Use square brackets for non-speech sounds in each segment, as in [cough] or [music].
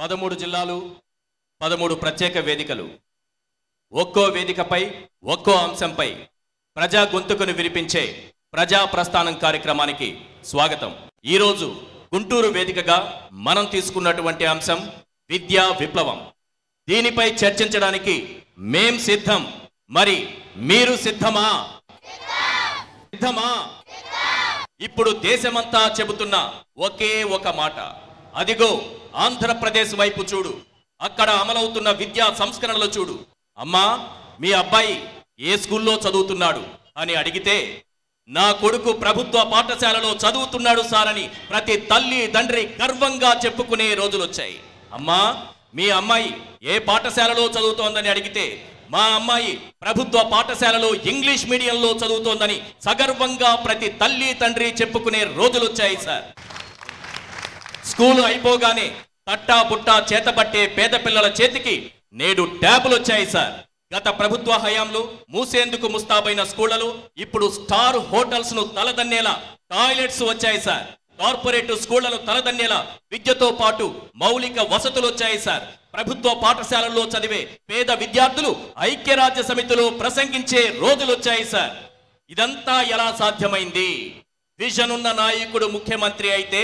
పదమూడు జిల్లాలు పదమూడు ప్రత్యేక వేదికలు ఒక్కో వేదికపై ఒక్కో అంశంపై ప్రజా గొంతుకును వినిపించే ప్రజా ప్రస్థానం కార్యక్రమానికి స్వాగతం ఈరోజు గుంటూరు వేదికగా మనం తీసుకున్నటువంటి అంశం విద్యా విప్లవం దీనిపై చర్చించడానికి మేం సిద్ధం మరి మీరు సిద్ధమా సిద్ధమా ఇప్పుడు దేశమంతా చెబుతున్న ఒకే ఒక మాట అదిగో ఆంధ్రప్రదేశ్ వైపు చూడు అక్కడ అమలవుతున్న విద్యా సంస్కరణలు చూడు అమ్మా మీ అబ్బాయి ఏ స్కూల్లో చదువుతున్నాడు అని అడిగితే నా కొడుకు ప్రభుత్వ పాఠశాలలో చదువుతున్నాడు సార్ అని ప్రతి తల్లి తండ్రి గర్వంగా చెప్పుకునే రోజులు వచ్చాయి అమ్మా మీ అమ్మాయి ఏ పాఠశాలలో చదువుతోందని అడిగితే మా అమ్మాయి ప్రభుత్వ పాఠశాలలో ఇంగ్లీష్ మీడియంలో చదువుతోందని సగర్వంగా ప్రతి తల్లి తండ్రి చెప్పుకునే రోజులు వచ్చాయి సార్ స్కూల్ అయిపోగానే తట్టా పుట్టా చేతబట్టే పేద పిల్లల చేతికి నేడు ట్యాబులు వచ్చాయి సార్ గత ప్రభుత్వ హయాంలో మూసేందుకు ముస్తాబైన స్కూళ్లలో ఇప్పుడు స్టార్ హోటల్స్ ను తలదన్నేలా టాయిలెట్స్ వచ్చాయి సార్ కార్పొరేట్ స్కూళ్లను తలదన్నేలా విద్యతో పాటు మౌలిక వసతులు వచ్చాయి సార్ ప్రభుత్వ పాఠశాలల్లో చదివే పేద విద్యార్థులు ఐక్యరాజ్య సమితిలో ప్రసంగించే రోజులు వచ్చాయి సార్ ఇదంతా ఎలా సాధ్యమైంది విజన్ ఉన్న నాయకుడు ముఖ్యమంత్రి అయితే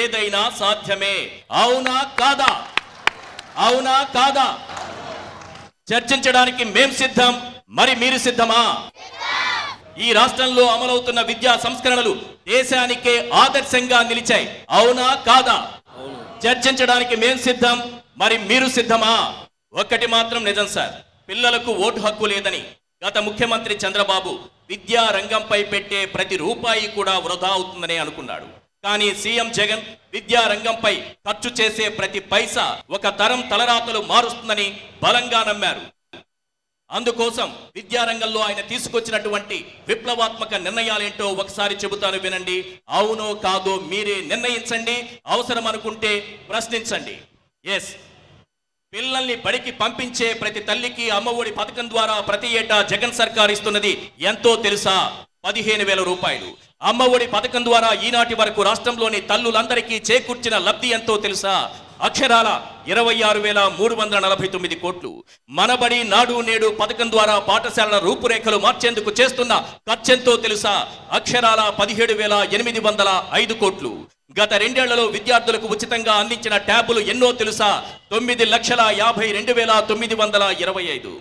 ఏదైనా సాధ్యమే అవునా కాదా అవునా కాదా చర్చించడానికి మేం సిద్ధం మరి మీరు సిద్ధమా ఈ రాష్ట్రంలో అమలవుతున్న విద్యా సంస్కరణలు దేశానికే ఆదర్శంగా నిలిచాయి అవునా కాదా చర్చించడానికి మేం సిద్ధం మరి మీరు సిద్ధమా ఒక్కటి మాత్రం నిజం సార్ పిల్లలకు ఓటు హక్కు లేదని గత ముఖ్యమంత్రి చంద్రబాబు విద్యా రంగంపై పెట్టే ప్రతి రూపాయి కూడా వృధా అవుతుందనే అనుకున్నాడు కానీ సీఎం జగన్ విద్యా రంగంపై ఖర్చు చేసే ప్రతి పైసా ఒక తరం తలరాతలు మారుస్తుందని బలంగా నమ్మారు అందుకోసం విద్యారంగంలో ఆయన తీసుకొచ్చినటువంటి విప్లవాత్మక నిర్ణయాలేంటో ఒకసారి చెబుతాను వినండి అవునో కాదో మీరే నిర్ణయించండి అవసరం అనుకుంటే ప్రశ్నించండి ఎస్ పిల్లల్ని బడికి పంపించే ప్రతి తల్లికి అమ్మఒడి పథకం ద్వారా ప్రతి ఏటా జగన్ సర్కార్ ఇస్తున్నది ఎంతో తెలుసా పదిహేను వేల రూపాయలు అమ్మఒడి పథకం ద్వారా ఈనాటి వరకు రాష్ట్రంలోని తల్లులందరికీ చేకూర్చిన లబ్ధి ఎంతో తెలుసా అక్షరాల ఇరవై ఆరు వేల మూడు వందల నలభై తొమ్మిది కోట్లు మనబడి నాడు నేడు పథకం ద్వారా పాఠశాలల రూపురేఖలు మార్చేందుకు చేస్తున్న ఖర్చెంతో తెలుసా అక్షరాల పదిహేడు వేల ఎనిమిది వందల ఐదు కోట్లు గత రెండేళ్లలో విద్యార్థులకు ఉచితంగా అందించిన ట్యాబులు ఎన్నో తెలుసా తొమ్మిది లక్షల యాభై రెండు వేల తొమ్మిది వందల ఇరవై ఐదు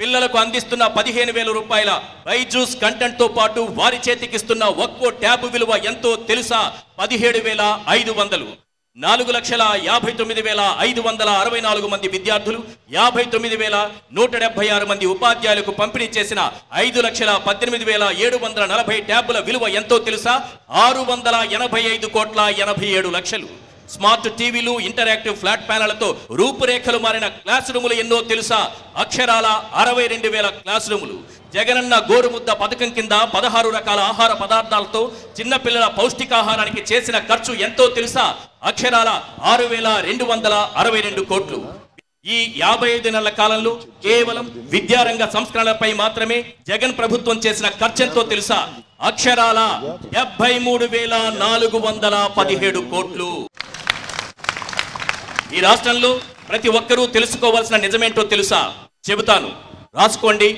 పిల్లలకు అందిస్తున్న పదిహేను వేల రూపాయల బైజూస్ కంటెంట్తో పాటు వారి చేతికిస్తున్న ఒక్కో ట్యాబ్ విలువ ఎంతో తెలుసా పదిహేడు వేల ఐదు వందలు నాలుగు లక్షల యాభై తొమ్మిది వేల ఐదు వందల అరవై నాలుగు మంది విద్యార్థులు యాభై తొమ్మిది వేల నూట డెబ్బై ఆరు మంది ఉపాధ్యాయులకు పంపిణీ చేసిన ఐదు లక్షల పద్దెనిమిది వేల ఏడు వందల నలభై ట్యాబుల విలువ ఎంతో తెలుసా ఆరు వందల ఎనభై ఐదు కోట్ల ఎనభై ఏడు లక్షలు స్మార్ట్ టీవీలు ఇంటరాక్టివ్ ఫ్లాట్ ప్యానళ్లతో రూపురేఖలు మారిన క్లాస్ రూములు ఎన్నో తెలుసా అక్షరాల అరవై రెండు వేల క్లాస్ రూములు జగనన్న గోరుముద్ద పథకం కింద పదహారు రకాల ఆహార పదార్థాలతో చిన్నపిల్లల పౌష్టికాహారానికి చేసిన ఖర్చు ఎంతో తెలుసా అక్షరాల ఆరు వేల రెండు వందల అరవై రెండు కోట్లు ఈ యాభై ఐదు నెలల కాలంలో కేవలం విద్యారంగ సంస్కరణలపై మాత్రమే జగన్ ప్రభుత్వం చేసిన ఖర్చెంతో తెలుసా అక్షరాల డెబ్బై మూడు వేల నాలుగు వందల పదిహేడు కోట్లు ఈ రాష్ట్రంలో ప్రతి ఒక్కరూ తెలుసుకోవాల్సిన నిజమేంటో తెలుసా చెబుతాను రాసుకోండి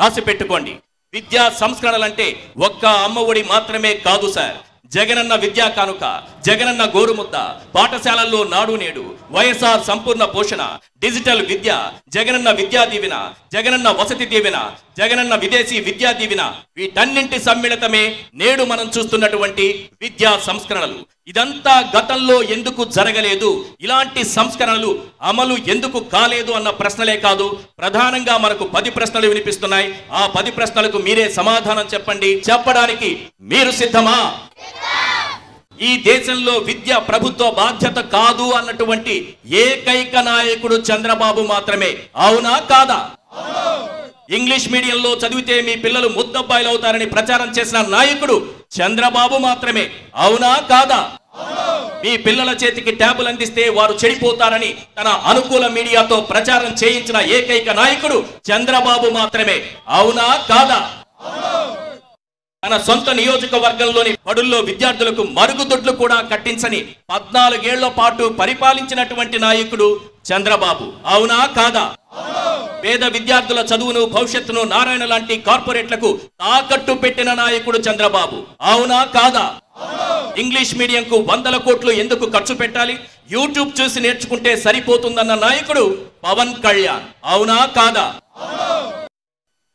రాసి పెట్టుకోండి విద్యా సంస్కరణలు అంటే ఒక్క అమ్మఒడి మాత్రమే కాదు సార్ జగనన్న విద్యా కానుక జగనన్న గోరుముద్ద పాఠశాలల్లో నాడు నేడు వైఎస్ఆర్ సంపూర్ణ పోషణ డిజిటల్ విద్య జగనన్న విద్యా దీవెన జగనన్న వసతి దీవెన జగనన్న విదేశీ విద్యా దీవెన వీటన్నింటి సమ్మిళితమే నేడు మనం చూస్తున్నటువంటి విద్యా సంస్కరణలు ఇదంతా గతంలో ఎందుకు జరగలేదు ఇలాంటి సంస్కరణలు అమలు ఎందుకు కాలేదు అన్న ప్రశ్నలే కాదు ప్రధానంగా మనకు పది ప్రశ్నలు వినిపిస్తున్నాయి ఆ పది ప్రశ్నలకు మీరే సమాధానం చెప్పండి చెప్పడానికి మీరు సిద్ధమా ఈ దేశంలో విద్య ప్రభుత్వ బాధ్యత కాదు అన్నటువంటి ఏకైక నాయకుడు చంద్రబాబు మాత్రమే అవునా కాదా ఇంగ్లీష్ మీడియంలో చదివితే మీ పిల్లలు ముద్దబ్బాయిలు అవుతారని ప్రచారం చేసిన నాయకుడు చంద్రబాబు మాత్రమే అవునా కాదా మీ పిల్లల చేతికి ట్యాబులు అందిస్తే వారు చెడిపోతారని తన అనుకూల మీడియాతో ప్రచారం చేయించిన ఏకైక నాయకుడు చంద్రబాబు మాత్రమే అవునా కాదా తన సొంత నియోజకవర్గంలోని బడుల్లో విద్యార్థులకు మరుగుదొడ్లు కూడా కట్టించని పద్నాలుగేళ్ల పాటు పరిపాలించినటువంటి నాయకుడు చంద్రబాబు అవునా కాదా పేద విద్యార్థుల చదువును భవిష్యత్తును నారాయణ లాంటి కార్పొరేట్లకు తాకట్టు పెట్టిన నాయకుడు చంద్రబాబు అవునా కాదా ఇంగ్లీష్ మీడియంకు వందల కోట్లు ఎందుకు ఖర్చు పెట్టాలి యూట్యూబ్ చూసి నేర్చుకుంటే సరిపోతుందన్న నాయకుడు పవన్ కళ్యాణ్ అవునా కాదా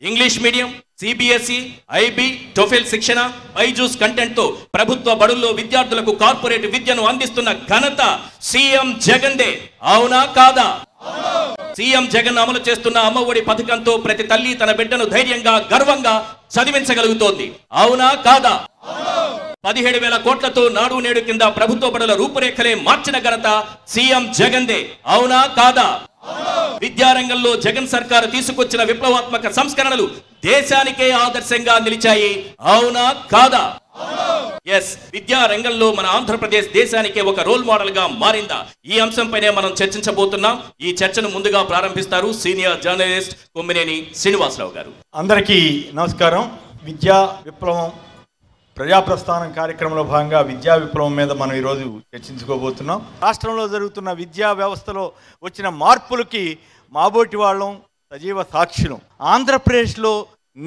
English medium CBSE IB TOEFL శిక్షణ బైజూస్ కంటెంట్తో ప్రభుత్వ బడుల్లో విద్యార్థులకు కార్పొరేట్ విద్యను అందిస్తున్న ఘనత సీఎం జగన్దే అవునా కాదా సీఎం జగన్ అమలు చేస్తున్న అమ్మఒడి పథకంతో ప్రతి తల్లి తన బిడ్డను ధైర్యంగా గర్వంగా చదివించగలుగుతోంది అవునా కాదా పదిహేడు వేల కోట్లతో నాడు నేడు కింద ప్రభుత్వ బడుల రూపురేఖలే మార్చిన ఘనత సీఎం దే అవునా కాదా విద్యారంగంలో జగన్ సర్కారు తీసుకొచ్చిన విప్లవాత్మక సంస్కరణలు దేశానికే ఆదర్శంగా నిలిచాయి అవునా కాదా ఎస్ విద్యా రంగంలో మన ఆంధ్రప్రదేశ్ దేశానికే ఒక రోల్ మోడల్ గా మారిందా ఈ అంశంపైనే మనం చర్చించబోతున్నాం ఈ చర్చను ముందుగా ప్రారంభిస్తారు సీనియర్ జర్నలిస్ట్ కొమ్మినేని శ్రీనివాసరావు గారు అందరికీ నమస్కారం విద్యా విప్లవం ప్రజాప్రస్థానం కార్యక్రమంలో భాగంగా విద్యా విప్లవం మీద మనం ఈరోజు చర్చించుకోబోతున్నాం రాష్ట్రంలో జరుగుతున్న విద్యా వ్యవస్థలో వచ్చిన మార్పులకి మాబోటి వాళ్ళం సజీవ సాక్షులం ఆంధ్రప్రదేశ్లో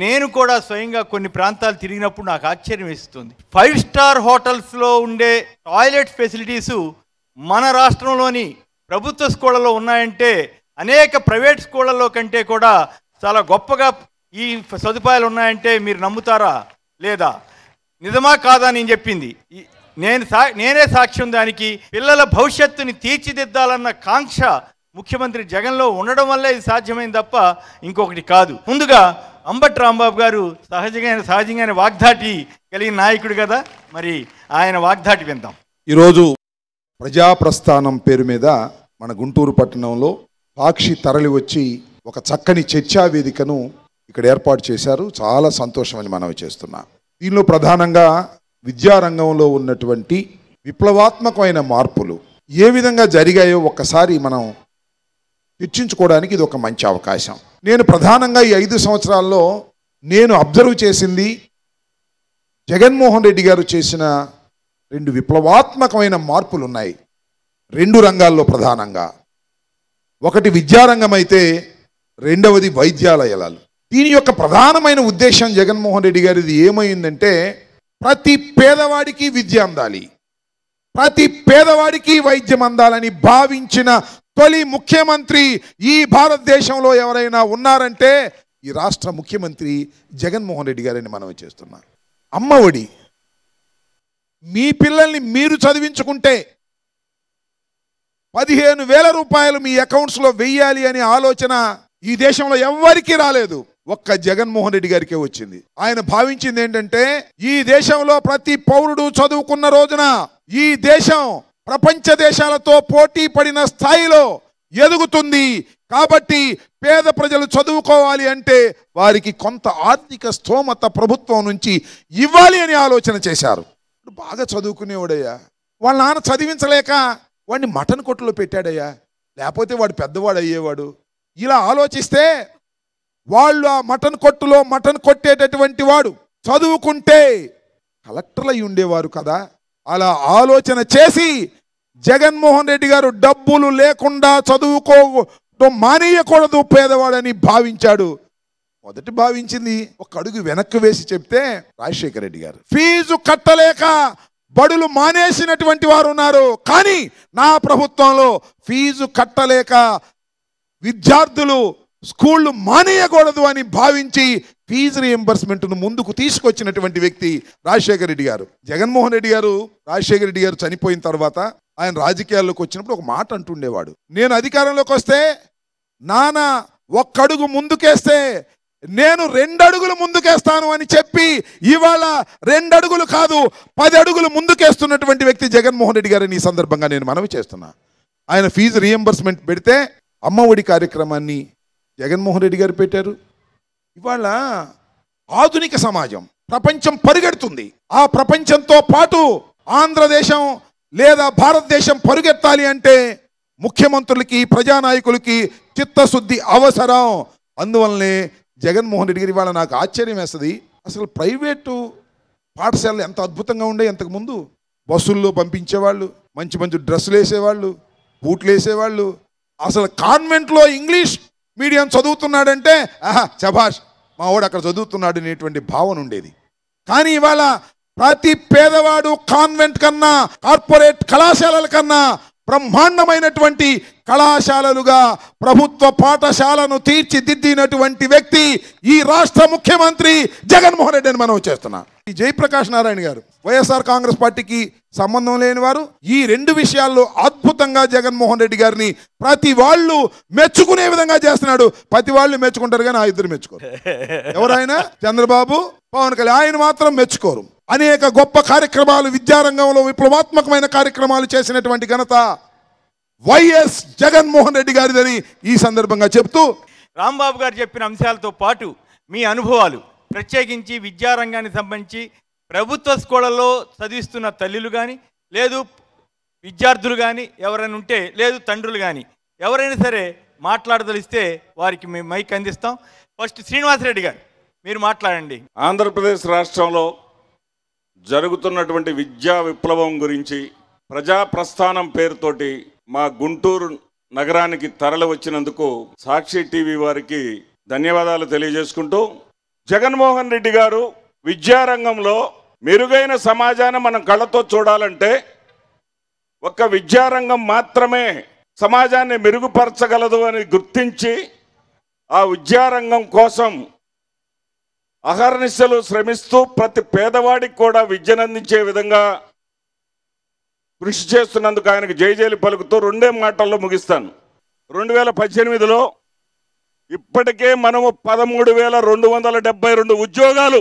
నేను కూడా స్వయంగా కొన్ని ప్రాంతాలు తిరిగినప్పుడు నాకు ఆశ్చర్యం ఇస్తుంది ఫైవ్ స్టార్ హోటల్స్లో ఉండే టాయిలెట్ ఫెసిలిటీస్ మన రాష్ట్రంలోని ప్రభుత్వ స్కూళ్ళలో ఉన్నాయంటే అనేక ప్రైవేట్ స్కూళ్ళలో కంటే కూడా చాలా గొప్పగా ఈ సదుపాయాలు ఉన్నాయంటే మీరు నమ్ముతారా లేదా నిజమా కాదా నేను చెప్పింది నేను సా నేనే సాక్ష్యం దానికి పిల్లల భవిష్యత్తుని తీర్చిదిద్దాలన్న కాంక్ష ముఖ్యమంత్రి జగన్లో ఉండడం వల్లే ఇది సాధ్యమైంది తప్ప ఇంకొకటి కాదు ముందుగా అంబట్ రాంబాబు గారు సహజంగా సహజంగా వాగ్దాటి కలిగిన నాయకుడు కదా మరి ఆయన వాగ్దాటి విందాం ఈరోజు ప్రజాప్రస్థానం పేరు మీద మన గుంటూరు పట్టణంలో సాక్షి తరలి వచ్చి ఒక చక్కని చర్చా వేదికను ఇక్కడ ఏర్పాటు చేశారు చాలా సంతోషమని మనవి చేస్తున్నాను దీనిలో ప్రధానంగా విద్యారంగంలో ఉన్నటువంటి విప్లవాత్మకమైన మార్పులు ఏ విధంగా జరిగాయో ఒక్కసారి మనం చర్చించుకోవడానికి ఇది ఒక మంచి అవకాశం నేను ప్రధానంగా ఈ ఐదు సంవత్సరాల్లో నేను అబ్జర్వ్ చేసింది జగన్మోహన్ రెడ్డి గారు చేసిన రెండు విప్లవాత్మకమైన మార్పులు ఉన్నాయి రెండు రంగాల్లో ప్రధానంగా ఒకటి విద్యారంగం అయితే రెండవది వైద్యాలయాలు దీని యొక్క ప్రధానమైన ఉద్దేశం జగన్మోహన్ రెడ్డి గారిది ఏమైందంటే ప్రతి పేదవాడికి విద్య అందాలి ప్రతి పేదవాడికి వైద్యం అందాలని భావించిన తొలి ముఖ్యమంత్రి ఈ భారతదేశంలో ఎవరైనా ఉన్నారంటే ఈ రాష్ట్ర ముఖ్యమంత్రి జగన్మోహన్ రెడ్డి గారని మనం చేస్తున్నాం అమ్మఒడి మీ పిల్లల్ని మీరు చదివించుకుంటే పదిహేను వేల రూపాయలు మీ అకౌంట్స్లో వెయ్యాలి అనే ఆలోచన ఈ దేశంలో ఎవరికీ రాలేదు ఒక్క జగన్మోహన్ రెడ్డి గారికే వచ్చింది ఆయన భావించింది ఏంటంటే ఈ దేశంలో ప్రతి పౌరుడు చదువుకున్న రోజున ఈ దేశం ప్రపంచ దేశాలతో పోటీ పడిన స్థాయిలో ఎదుగుతుంది కాబట్టి పేద ప్రజలు చదువుకోవాలి అంటే వారికి కొంత ఆర్థిక స్తోమత ప్రభుత్వం నుంచి ఇవ్వాలి అని ఆలోచన చేశారు బాగా చదువుకునేవాడయ్యా వాళ్ళ నాన్న చదివించలేక వాడిని మటన్ కొట్టులో పెట్టాడయ్యా లేకపోతే వాడు పెద్దవాడు అయ్యేవాడు ఇలా ఆలోచిస్తే వాళ్ళు ఆ మటన్ కొట్టులో మటన్ కొట్టేటటువంటి వాడు చదువుకుంటే కలెక్టర్లు అయి ఉండేవారు కదా అలా ఆలోచన చేసి జగన్మోహన్ రెడ్డి గారు డబ్బులు లేకుండా చదువుకో మానేయకూడదు పేదవాడని భావించాడు మొదటి భావించింది ఒక అడుగు వెనక్కి వేసి చెప్తే రాజశేఖర రెడ్డి గారు ఫీజు కట్టలేక బడులు మానేసినటువంటి వారు ఉన్నారు కానీ నా ప్రభుత్వంలో ఫీజు కట్టలేక విద్యార్థులు స్కూళ్ళు మానేయకూడదు అని భావించి ఫీజు రియంబర్స్మెంట్ను ముందుకు తీసుకొచ్చినటువంటి వ్యక్తి రాజశేఖర రెడ్డి గారు జగన్మోహన్ రెడ్డి గారు రాజశేఖర రెడ్డి గారు చనిపోయిన తర్వాత ఆయన రాజకీయాల్లోకి వచ్చినప్పుడు ఒక మాట అంటుండేవాడు నేను అధికారంలోకి వస్తే నాన్న ఒక్కడుగు ముందుకేస్తే నేను రెండడుగులు ముందుకేస్తాను అని చెప్పి ఇవాళ రెండడుగులు కాదు పది అడుగులు ముందుకేస్తున్నటువంటి వ్యక్తి జగన్మోహన్ రెడ్డి గారిని ఈ సందర్భంగా నేను మనవి చేస్తున్నా ఆయన ఫీజు రియంబర్స్మెంట్ పెడితే అమ్మఒడి కార్యక్రమాన్ని జగన్మోహన్ రెడ్డి గారు పెట్టారు ఇవాళ ఆధునిక సమాజం ప్రపంచం పరిగెడుతుంది ఆ ప్రపంచంతో పాటు ఆంధ్రదేశం లేదా భారతదేశం పరుగెత్తాలి అంటే ముఖ్యమంత్రులకి ప్రజానాయకులకి చిత్తశుద్ధి అవసరం అందువల్లనే జగన్మోహన్ రెడ్డి గారు ఇవాళ నాకు ఆశ్చర్యం వేస్తుంది అసలు ప్రైవేటు పాఠశాలలు ఎంత అద్భుతంగా ఉండే ఇంతకుముందు బస్సుల్లో పంపించేవాళ్ళు మంచి మంచి డ్రెస్సులు వేసేవాళ్ళు బూట్లు వేసేవాళ్ళు అసలు కాన్వెంట్లో ఇంగ్లీష్ మీడియం చదువుతున్నాడంటే ఆహా చభాష్ మా వాడు అక్కడ చదువుతున్నాడు అనేటువంటి భావన ఉండేది కానీ ఇవాళ ప్రతి పేదవాడు కాన్వెంట్ కన్నా కార్పొరేట్ కళాశాలల కన్నా బ్రహ్మాండమైనటువంటి కళాశాలలుగా ప్రభుత్వ పాఠశాలను తీర్చిదిద్దినటువంటి వ్యక్తి ఈ రాష్ట్ర ముఖ్యమంత్రి జగన్మోహన్ రెడ్డి అని మనం చేస్తున్నాం జయప్రకాష్ నారాయణ గారు వైఎస్ఆర్ కాంగ్రెస్ పార్టీకి సంబంధం లేని వారు ఈ రెండు విషయాల్లో అద్భుతంగా జగన్మోహన్ రెడ్డి గారిని ప్రతి వాళ్ళు మెచ్చుకునే విధంగా చేస్తున్నాడు ప్రతి వాళ్ళు మెచ్చుకుంటారు కానీ ఆ ఇద్దరు మెచ్చుకోరు [laughs] ఎవరైనా చంద్రబాబు పవన్ కళ్యాణ్ ఆయన మాత్రం మెచ్చుకోరు అనేక గొప్ప కార్యక్రమాలు విద్యారంగంలో విప్లవాత్మకమైన కార్యక్రమాలు చేసినటువంటి ఘనత వైఎస్ జగన్మోహన్ రెడ్డి గారిదని ఈ సందర్భంగా చెప్తూ రాంబాబు గారు చెప్పిన అంశాలతో పాటు మీ అనుభవాలు ప్రత్యేకించి విద్యారంగానికి సంబంధించి ప్రభుత్వ స్కూళ్ళలో చదివిస్తున్న తల్లులు కానీ లేదు విద్యార్థులు కానీ ఎవరైనా ఉంటే లేదు తండ్రులు కానీ ఎవరైనా సరే మాట్లాడదలిస్తే వారికి మేము మైక్ అందిస్తాం ఫస్ట్ శ్రీనివాసరెడ్డి గారు మీరు మాట్లాడండి ఆంధ్రప్రదేశ్ రాష్ట్రంలో జరుగుతున్నటువంటి విద్యా విప్లవం గురించి ప్రజా ప్రస్థానం పేరుతోటి మా గుంటూరు నగరానికి తరలి వచ్చినందుకు సాక్షి టీవీ వారికి ధన్యవాదాలు తెలియజేసుకుంటూ జగన్మోహన్ రెడ్డి గారు విద్యారంగంలో మెరుగైన సమాజాన్ని మనం కళ్ళతో చూడాలంటే ఒక విద్యారంగం మాత్రమే సమాజాన్ని మెరుగుపరచగలదు అని గుర్తించి ఆ విద్యారంగం కోసం అహర్నిశలు శ్రమిస్తూ ప్రతి పేదవాడికి కూడా విద్యనందించే విధంగా కృషి చేస్తున్నందుకు ఆయనకు జైజేలి పలుకుతూ రెండే మాటల్లో ముగిస్తాను రెండు వేల పద్దెనిమిదిలో ఇప్పటికే మనము పదమూడు వేల రెండు వందల డెబ్బై రెండు ఉద్యోగాలు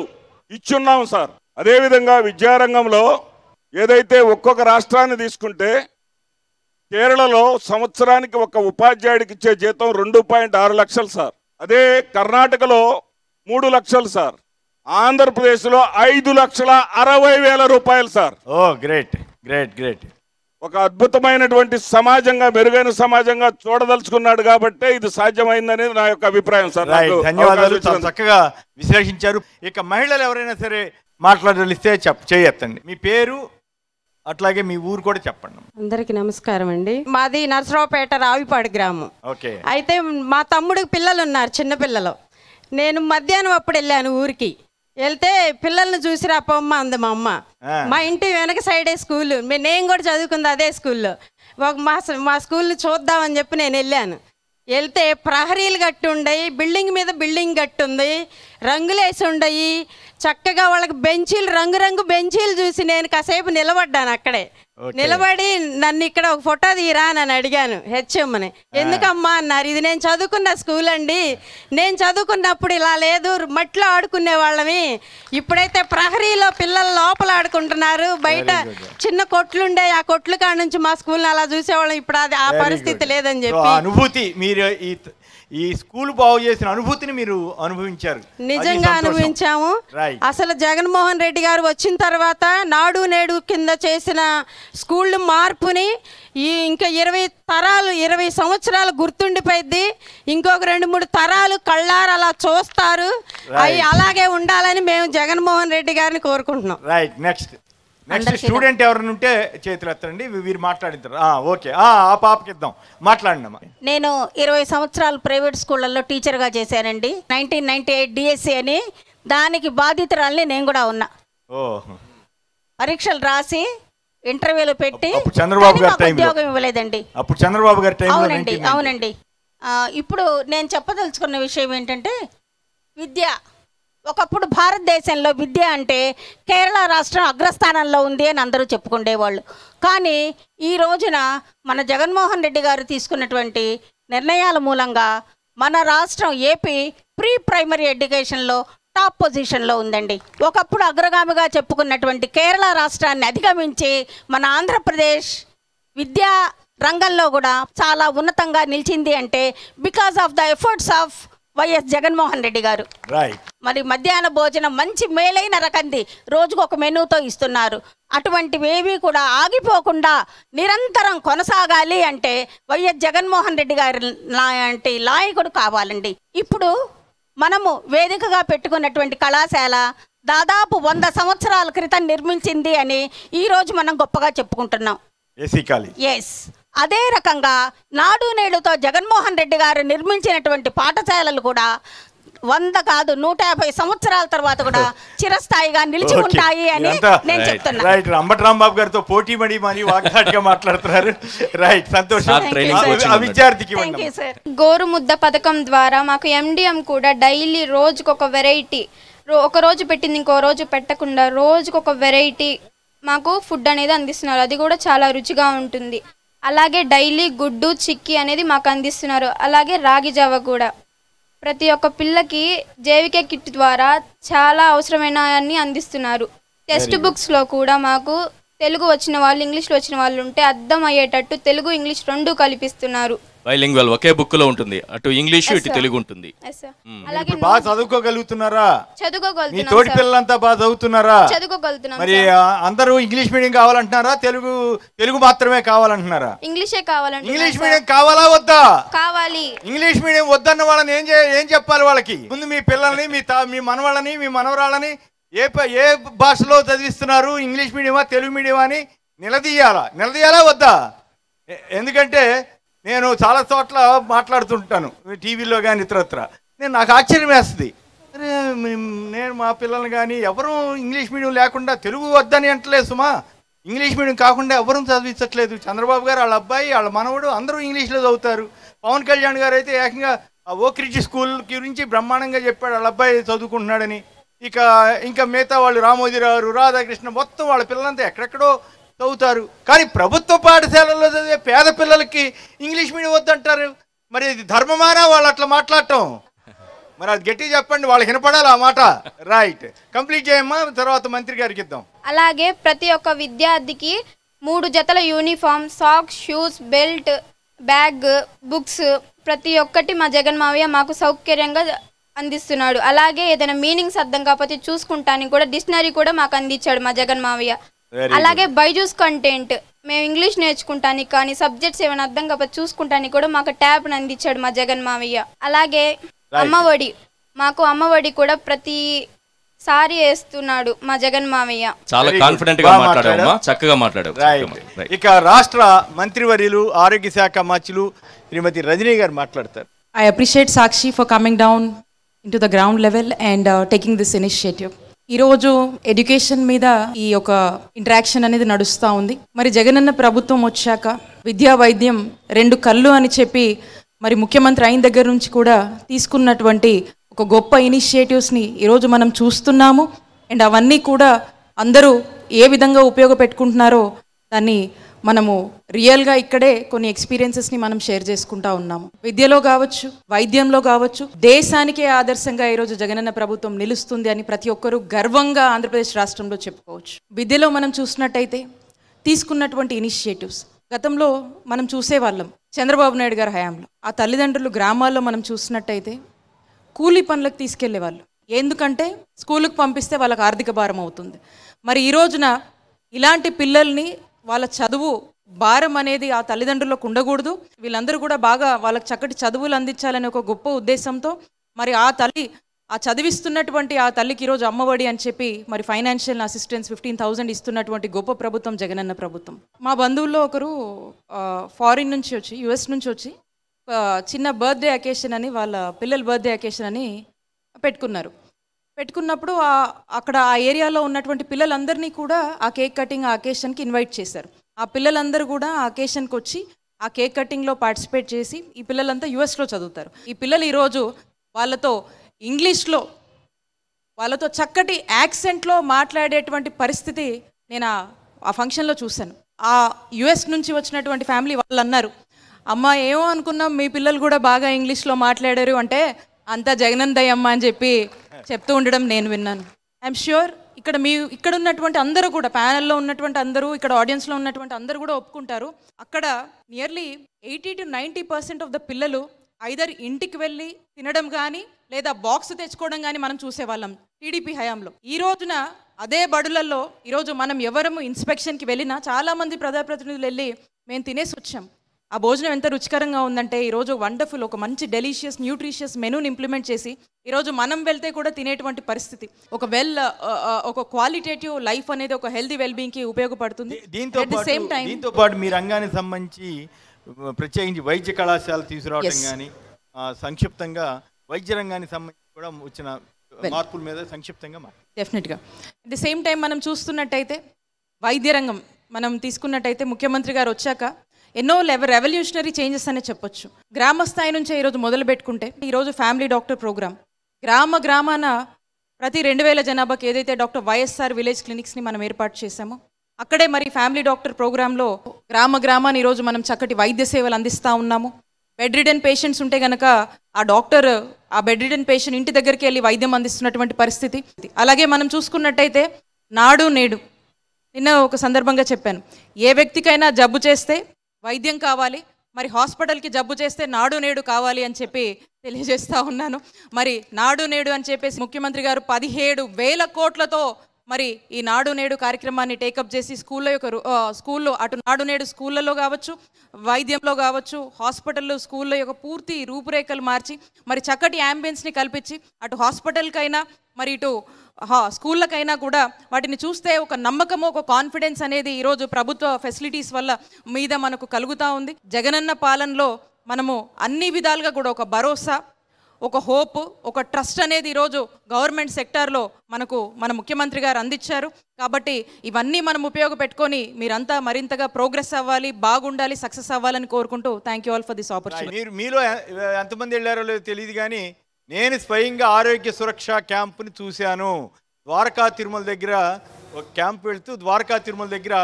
ఇచ్చున్నాం సార్ అదేవిధంగా విద్యారంగంలో ఏదైతే ఒక్కొక్క రాష్ట్రాన్ని తీసుకుంటే కేరళలో సంవత్సరానికి ఒక ఉపాధ్యాయుడికి ఇచ్చే జీతం రెండు పాయింట్ ఆరు లక్షలు సార్ అదే కర్ణాటకలో మూడు లక్షలు సార్ ఆంధ్రప్రదేశ్లో ఐదు లక్షల అరవై వేల రూపాయలు sir oh great great great ఒక అద్భుతమైనటువంటి సమాజంగా మెరుగైన సమాజంగా చూడదలుచుకున్నాడు కాబట్టే ఇది సాధ్యమైందనేది నా యొక్క అభిప్రాయం సార్ ధన్యవాదాలు చక్కగా విశ్లేషించారు ఇక మహిళలు ఎవరైనా సరే మాట్లాడలిస్తే చెప్ చేయెత్తండి మీ పేరు అట్లాగే మీ ఊరు కూడా చెప్పండి అందరికి నమస్కారం అండి మాది నరసరావుపేట రావిపాడు గ్రామం ఓకే అయితే మా తమ్ముడికి పిల్లలు ఉన్నారు చిన్న పిల్లలు నేను మధ్యాహ్నం అప్పుడు వెళ్ళాను ఊరికి వెళ్తే పిల్లల్ని చూసి రాపమ్మ అంది మా అమ్మ మా ఇంటి వెనక సైడే స్కూల్ నేను కూడా చదువుకుంది అదే స్కూల్లో ఒక మా మా స్కూల్ని చూద్దామని చెప్పి నేను వెళ్ళాను వెళ్తే ప్రహరీలు ఉండయి బిల్డింగ్ మీద బిల్డింగ్ ఉంది రంగులేసి ఉండయి చక్కగా వాళ్ళకి బెంచీలు రంగురంగు బెంచీలు చూసి నేను కాసేపు నిలబడ్డాను అక్కడే నిలబడి నన్ను ఇక్కడ ఒక ఫోటో తీరా అని అడిగాను హెచ్ఎంని ఎందుకమ్మా అన్నారు ఇది నేను చదువుకున్న స్కూల్ అండి నేను చదువుకున్నప్పుడు ఇలా లేదు మట్లో ఆడుకునే వాళ్ళమి ఇప్పుడైతే ప్రహరీలో పిల్లలు లోపల ఆడుకుంటున్నారు బయట చిన్న కొట్లుండే ఆ కొట్లు కాడ నుంచి మా స్కూల్ని అలా చూసేవాళ్ళం ఇప్పుడు అది ఆ పరిస్థితి లేదని చెప్పి అనుభూతి మీరు ఈ స్కూల్ బాగు చేసిన అనుభూతిని మీరు అనుభవించారు నిజంగా అనుభవించాము అసలు జగన్మోహన్ రెడ్డి గారు వచ్చిన తర్వాత నాడు నేడు కింద చేసిన స్కూల్ మార్పుని ఈ ఇంకా ఇరవై తరాలు ఇరవై సంవత్సరాలు గుర్తుండిపోయింది ఇంకొక రెండు మూడు తరాలు కళ్ళారు అలా చూస్తారు అవి అలాగే ఉండాలని మేము జగన్మోహన్ రెడ్డి గారిని కోరుకుంటున్నాం రైట్ నెక్స్ట్ నెక్స్ట్ స్టూడెంట్ ఎవరైనా ఉంటే చేతులు ఎత్తండి వీరు మాట్లాడితారు ఓకే ఆ పాపకి ఇద్దాం నేను ఇరవై సంవత్సరాలు ప్రైవేట్ స్కూళ్ళల్లో టీచర్గా చేశానండి నైన్టీన్ నైన్టీ ఎయిట్ డిఎస్సి అని దానికి బాధితురాలని నేను కూడా ఉన్నా ఓహో పరీక్షలు రాసి ఇంటర్వ్యూలు పెట్టి చంద్రబాబు గారు ఉద్యోగం ఇవ్వలేదండి అప్పుడు చంద్రబాబు గారు అవునండి అవునండి ఇప్పుడు నేను చెప్పదలుచుకున్న విషయం ఏంటంటే విద్య ఒకప్పుడు భారతదేశంలో విద్య అంటే కేరళ రాష్ట్రం అగ్రస్థానంలో ఉంది అని అందరూ చెప్పుకునేవాళ్ళు కానీ ఈ రోజున మన జగన్మోహన్ రెడ్డి గారు తీసుకున్నటువంటి నిర్ణయాల మూలంగా మన రాష్ట్రం ఏపీ ప్రీ ప్రైమరీ ఎడ్యుకేషన్లో టాప్ పొజిషన్లో ఉందండి ఒకప్పుడు అగ్రగామిగా చెప్పుకున్నటువంటి కేరళ రాష్ట్రాన్ని అధిగమించి మన ఆంధ్రప్రదేశ్ విద్యా రంగంలో కూడా చాలా ఉన్నతంగా నిలిచింది అంటే because of the efforts of YS Jaganmohan Reddy garu మరి మధ్యాహ్న భోజనం మంచి మేలైన రకంది రోజుకు ఒక మెనూతో ఇస్తున్నారు అటువంటివేవి కూడా ఆగిపోకుండా నిరంతరం కొనసాగాలి అంటే వైఎస్ జగన్మోహన్ రెడ్డి గారి లాంటి లాయకుడు కావాలండి ఇప్పుడు మనము వేదికగా పెట్టుకున్నటువంటి కళాశాల దాదాపు వంద సంవత్సరాల క్రితం నిర్మించింది అని ఈరోజు మనం గొప్పగా చెప్పుకుంటున్నాం ఎస్ అదే రకంగా నాడు నేడుతో జగన్మోహన్ రెడ్డి గారు నిర్మించినటువంటి పాఠశాలలు కూడా వంద కాదు నూట యాభై సంవత్సరాల తర్వాత కూడా [laughs] చిరస్థాయిగా నిలిచి ఉంటాయి అని నేను రైట్ అంబట్ రాంబాబు గారితో పోటీ మడి మరి వాగ్దాటిగా మాట్లాడుతున్నారు రైట్ సంతోషం విద్యార్థికి పథకం ద్వారా మాకు ఎండిఎం కూడా డైలీ రోజుకు ఒక వెరైటీ ఒక రోజు పెట్టింది ఇంకో రోజు పెట్టకుండా రోజుకు ఒక వెరైటీ మాకు ఫుడ్ అనేది అందిస్తున్నారు అది కూడా చాలా రుచిగా ఉంటుంది అలాగే డైలీ గుడ్డు చిక్కి అనేది మాకు అందిస్తున్నారు అలాగే రాగి జావ కూడా ప్రతి ఒక్క పిల్లకి జేవికే కిట్ ద్వారా చాలా అవసరమైన అందిస్తున్నారు టెక్స్ట్ బుక్స్లో కూడా మాకు తెలుగు వచ్చిన వాళ్ళు ఇంగ్లీష్ వచ్చిన వాళ్ళు ఉంటే అర్థం అయ్యేటట్టు తెలుగు ఇంగ్లీష్ రెండు కల్పిస్తున్నారు బైలింగ్వల్ ఒకే బుక్ లో ఉంటుంది అటు ఇంగ్లీష్ ఇటు తెలుగు ఉంటుంది అలాగే బాగా చదువుకోగలుగుతున్నారా మీ చదువుకోగలుగుతున్నాం తోటి పిల్లలంతా బాగా చదువుతున్నారా చదువుకోగలుగుతున్నాం మరి అందరూ ఇంగ్లీష్ మీడియం కావాలంటున్నారా తెలుగు తెలుగు మాత్రమే కావాలంటున్నారా ఇంగ్లీషే కావాలంటే ఇంగ్లీష్ మీడియం కావాలా వద్దా కావాలి ఇంగ్లీష్ మీడియం వద్దన్న వాళ్ళని ఏం చే ఏం చెప్పాలి వాళ్ళకి ముందు మీ పిల్లల్ని మీ తా మీ మనవాళ్ళని మీ మనవరాళ్ళని ఏ ఏ భాషలో చదివిస్తున్నారు ఇంగ్లీష్ మీడియమా తెలుగు మీడియమా అని నిలదీయాలా నిలదీయాలా వద్దా ఎందుకంటే నేను చాలా చోట్ల మాట్లాడుతుంటాను టీవీలో కానీ ఇతరత్ర నేను నాకు ఆశ్చర్యం వేస్తుంది నేను మా పిల్లల్ని కానీ ఎవరు ఇంగ్లీష్ మీడియం లేకుండా తెలుగు వద్దని అంటలేదు సుమా ఇంగ్లీష్ మీడియం కాకుండా ఎవరూ చదివించట్లేదు చంద్రబాబు గారు వాళ్ళ అబ్బాయి వాళ్ళ మనవడు అందరూ ఇంగ్లీష్లో చదువుతారు పవన్ కళ్యాణ్ గారు అయితే ఏకంగా ఓక్రిడ్జ్ స్కూల్ గురించి బ్రహ్మాండంగా చెప్పాడు వాళ్ళ అబ్బాయి చదువుకుంటున్నాడని ఇక ఇంకా మిగతా వాళ్ళు రామోజీరావు రాధాకృష్ణ మొత్తం వాళ్ళ పిల్లలంతా ఎక్కడెక్కడో చదువుతారు కానీ ప్రభుత్వ పాఠశాలలో చదివే పేద పిల్లలకి ఇంగ్లీష్ మీడియం వద్దంటారు మరి ఇది ధర్మమానా వాళ్ళు అట్లా మాట్లాడటం మరి అది గట్టి చెప్పండి వాళ్ళు వినపడాలి ఆ మాట రైట్ కంప్లీట్ చేయమ్మా తర్వాత మంత్రి గారికి ఇద్దాం అలాగే ప్రతి ఒక్క విద్యార్థికి మూడు జతల uniform socks shoes belt bag books ప్రతి ఒక్కటి మా జగన్మావయ్య మాకు సౌకర్యంగా అందిస్తున్నాడు అలాగే ఏదైనా మీనింగ్స్ అర్థం కాకపోతే చూసుకుంటానికి కూడా డిక్షనరీ కూడా మాకు అందించాడు మా జగన్ మావయ్య అలాగే బైజూస్ కంటెంట్ మేము ఇంగ్లీష్ నేర్చుకుంటానికి కానీ సబ్జెక్ట్స్ ఏమైనా అర్థం కాకపోతే చూసుకుంటానికి కూడా మాకు ట్యాబ్ అందించాడు మా జగన్ మావయ్య అలాగే అమ్మఒడి మాకు అమ్మఒడి కూడా ప్రతి సారీ వేస్తున్నాడు మా జగన్ మావయ్య చాలా కాన్ఫిడెంట్ గా మాట్లాడావు చక్కగా మాట్లాడారు ఇక రాష్ట్ర మంత్రివర్యులు ఆరోగ్య శాఖ మంత్రులు శ్రీమతి రజనీ గారు మాట్లాడతారు I appreciate Sakshi for coming down into the ground level and taking this initiative initiative. ఈరోజు ఎడ్యుకేషన్ మీద ఈ యొక్క ఇంటరాక్షన్ అనేది నడుస్తూ ఉంది మరి జగనన్న ప్రభుత్వం వచ్చాక విద్యా వైద్యం రెండు కళ్ళు అని చెప్పి మరి ముఖ్యమంత్రి అయిన దగ్గర నుంచి కూడా తీసుకున్నటువంటి ఒక గొప్ప ఇనిషియేటివ్స్ని ఈరోజు మనం చూస్తున్నాము అండ్ అవన్నీ కూడా అందరూ ఏ విధంగా ఉపయోగపెట్టుకుంటున్నారో దాన్ని మనము రియల్గా ఇక్కడే కొన్ని ఎక్స్పీరియన్సెస్ని మనం షేర్ చేసుకుంటా ఉన్నాము విద్యలో కావచ్చు వైద్యంలో కావచ్చు దేశానికే ఆదర్శంగా ఈరోజు జగనన్న ప్రభుత్వం నిలుస్తుంది అని ప్రతి ఒక్కరూ గర్వంగా ఆంధ్రప్రదేశ్ రాష్ట్రంలో చెప్పుకోవచ్చు విద్యలో మనం చూసినట్టయితే తీసుకున్నటువంటి ఇనిషియేటివ్స్ గతంలో మనం చూసేవాళ్ళం చంద్రబాబు నాయుడు గారి హయాంలో ఆ తల్లిదండ్రులు గ్రామాల్లో మనం చూసినట్టయితే కూలీ పనులకు తీసుకెళ్లేవాళ్ళు ఎందుకంటే స్కూలుకు పంపిస్తే వాళ్ళకి ఆర్థిక భారం అవుతుంది మరి ఈ రోజున ఇలాంటి పిల్లల్ని వాళ్ళ చదువు భారం అనేది ఆ తల్లిదండ్రులకు ఉండకూడదు వీళ్ళందరూ కూడా బాగా వాళ్ళకి చక్కటి చదువులు అందించాలనే ఒక గొప్ప ఉద్దేశంతో మరి ఆ తల్లి ఆ చదివిస్తున్నటువంటి ఆ తల్లికి ఈరోజు అమ్మఒడి అని చెప్పి మరి ఫైనాన్షియల్ అసిస్టెన్స్ ఫిఫ్టీన్ థౌజండ్ ఇస్తున్నటువంటి గొప్ప ప్రభుత్వం జగనన్న ప్రభుత్వం మా బంధువుల్లో ఒకరు ఫారిన్ నుంచి వచ్చి యుఎస్ నుంచి వచ్చి చిన్న బర్త్డే అకేషన్ అని వాళ్ళ పిల్లల బర్త్డే అకేషన్ అని పెట్టుకున్నారు పెట్టుకున్నప్పుడు అక్కడ ఆ ఏరియాలో ఉన్నటువంటి పిల్లలందరినీ కూడా ఆ కేక్ కటింగ్ ఆ అకేషన్కి ఇన్వైట్ చేశారు ఆ పిల్లలందరూ కూడా ఆ అకేషన్కి వచ్చి ఆ కేక్ కటింగ్లో పార్టిసిపేట్ చేసి ఈ పిల్లలంతా యుఎస్లో చదువుతారు ఈ పిల్లలు ఈరోజు వాళ్ళతో ఇంగ్లీష్లో వాళ్ళతో చక్కటి యాక్సెంట్లో మాట్లాడేటువంటి పరిస్థితి నేను ఆ ఫంక్షన్లో చూశాను ఆ యుఎస్ నుంచి వచ్చినటువంటి ఫ్యామిలీ వాళ్ళు అన్నారు అమ్మ ఏమో అనుకున్నాం మీ పిల్లలు కూడా బాగా ఇంగ్లీష్లో మాట్లాడారు అంటే అంతా జగనందయ్యమ్మ అని చెప్పి చెప్తూ ఉండడం నేను విన్నాను ఐఎమ్ ష్యూర్ ఇక్కడ మీ ఇక్కడ ఉన్నటువంటి అందరూ కూడా ప్యానెల్లో ఉన్నటువంటి అందరూ ఇక్కడ ఆడియన్స్లో ఉన్నటువంటి అందరూ కూడా ఒప్పుకుంటారు అక్కడ nearly eighty to ninety percent of the పిల్లలు ఐదర్ ఇంటికి వెళ్ళి తినడం కానీ లేదా బాక్స్ తెచ్చుకోవడం కానీ మనం చూసేవాళ్ళం టీడీపీ హయాంలో ఈ రోజున అదే బడులలో ఈరోజు మనం ఎవరము ఇన్స్పెక్షన్కి వెళ్ళినా చాలామంది ప్రజాప్రతినిధులు వెళ్ళి మేము తినేసి వచ్చాం ఆ భోజనం ఎంత రుచికరంగా ఉందంటే ఈరోజు వండర్ఫుల్ ఒక మంచి డెలిషియస్ న్యూట్రిషియస్ మెనూని ఇంప్లిమెంట్ చేసి ఈరోజు మనం వెళ్తే కూడా తినేటువంటి పరిస్థితి ఒక వెల్ ఒక క్వాలిటేటివ్ లైఫ్ అనేది ఒక హెల్దీ వెల్బీయింగ్ కి ఉపయోగపడుతుంది దీంతో సేమ్ టైం దీంతో పాటు మీ రంగానికి సంబంధించి ప్రత్యేకించి వైద్య కళాశాల తీసుకురావడం కానీ సంక్షిప్తంగా వైద్య రంగానికి సంబంధించి కూడా వచ్చిన మార్పుల మీద సంక్షిప్తంగా డెఫినెట్గా అట్ ది సేమ్ టైం మనం చూస్తున్నట్టయితే వైద్య రంగం మనం తీసుకున్నట్టయితే ముఖ్యమంత్రి గారు వచ్చాక ఎన్నో లెవెల్ రెవల్యూషనరీ చేంజెస్ అనే చెప్పొచ్చు గ్రామ స్థాయి నుంచే ఈరోజు మొదలు పెట్టుకుంటే ఈరోజు ఫ్యామిలీ డాక్టర్ ప్రోగ్రామ్ గ్రామ గ్రామాన ప్రతి రెండు వేల జనాభాకి ఏదైతే డాక్టర్ వైఎస్ఆర్ విలేజ్ క్లినిక్స్ని మనం ఏర్పాటు చేశామో అక్కడే మరి ఫ్యామిలీ డాక్టర్ ప్రోగ్రాంలో గ్రామ గ్రామాన్ని ఈరోజు మనం చక్కటి వైద్య సేవలు అందిస్తూ ఉన్నాము బెడ్ రిడెన్ పేషెంట్స్ ఉంటే కనుక ఆ డాక్టర్ ఆ బెడ్ రిడెన్ పేషెంట్ ఇంటి దగ్గరికి వెళ్ళి వైద్యం అందిస్తున్నటువంటి పరిస్థితి అలాగే మనం చూసుకున్నట్టయితే నాడు నేడు నిన్న ఒక సందర్భంగా చెప్పాను ఏ వ్యక్తికైనా జబ్బు చేస్తే వైద్యం కావాలి మరి హాస్పిటల్కి జబ్బు చేస్తే నాడు నేడు కావాలి అని చెప్పి తెలియజేస్తా ఉన్నాను మరి నాడు నేడు అని చెప్పేసి ముఖ్యమంత్రి గారు పదిహేడు వేల కోట్లతో మరి ఈ నాడు నేడు కార్యక్రమాన్ని టేకప్ చేసి స్కూళ్ళ యొక్క స్కూల్లో అటు నాడు నేడు స్కూళ్ళలో కావచ్చు వైద్యంలో కావచ్చు హాస్పిటల్లో స్కూళ్ళ యొక్క పూర్తి రూపురేఖలు మార్చి మరి చక్కటి అంబులెన్స్ని కల్పించి అటు హాస్పిటల్కైనా మరి ఇటు స్కూళ్ళకైనా కూడా వాటిని చూస్తే ఒక నమ్మకము ఒక కాన్ఫిడెన్స్ అనేది ఈరోజు ప్రభుత్వ ఫెసిలిటీస్ వల్ల మీద మనకు కలుగుతూ ఉంది జగనన్న పాలనలో మనము అన్ని విధాలుగా కూడా ఒక భరోసా ఒక హోప్ ఒక ట్రస్ట్ అనేది ఈరోజు గవర్నమెంట్ సెక్టార్లో మనకు మన ముఖ్యమంత్రి గారు అందించారు కాబట్టి ఇవన్నీ మనం ఉపయోగపెట్టుకొని మీరంతా మరింతగా ప్రోగ్రెస్ అవ్వాలి బాగుండాలి సక్సెస్ అవ్వాలని కోరుకుంటూ thank you all for this opportunity మీరు మీలో ఎంతమంది వెళ్ళారో లేదో తెలియదు కానీ నేను స్వయంగా ఆరోగ్య సురక్ష క్యాంప్ని చూశాను ద్వారకా తిరుమల దగ్గర ఒక క్యాంప్ వెళ్తూ ద్వారకా తిరుమల దగ్గర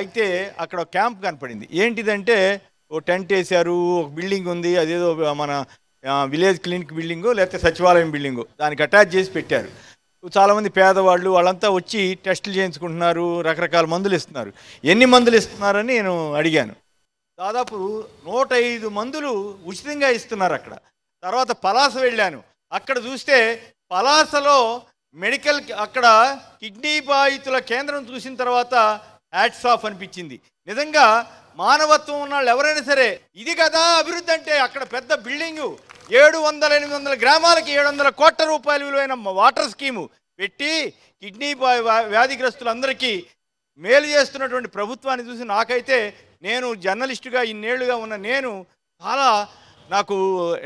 అయితే అక్కడ క్యాంప్ కనపడింది ఏంటిదంటే ఓ టెంట్ వేశారు ఒక బిల్డింగ్ ఉంది అదేదో మన విలేజ్ క్లినిక్ బిల్డింగు లేకపోతే సచివాలయం బిల్డింగు దానికి అటాచ్ చేసి పెట్టారు చాలామంది పేదవాళ్ళు వాళ్ళంతా వచ్చి టెస్టులు చేయించుకుంటున్నారు రకరకాల మందులు ఇస్తున్నారు ఎన్ని మందులు ఇస్తున్నారని నేను అడిగాను దాదాపు నూట ఐదు మందులు ఉచితంగా ఇస్తున్నారు అక్కడ తర్వాత పలాస వెళ్ళాను అక్కడ చూస్తే పలాసలో మెడికల్ అక్కడ కిడ్నీ బాధితుల కేంద్రం చూసిన తర్వాత హ్యాట్స్ ఆఫ్ అనిపించింది నిజంగా మానవత్వం ఉన్న వాళ్ళు ఎవరైనా సరే ఇది కదా అభివృద్ధి అంటే అక్కడ పెద్ద బిల్డింగ్ ఏడు వందల ఎనిమిది వందల గ్రామాలకి ఏడు వందల కోట్ల రూపాయల విలువైన వాటర్ స్కీము పెట్టి కిడ్నీ వ్యాధిగ్రస్తులందరికీ మేలు చేస్తున్నటువంటి ప్రభుత్వాన్ని చూసి నాకైతే నేను జర్నలిస్టుగా ఇన్నేళ్లుగా ఉన్న నేను చాలా నాకు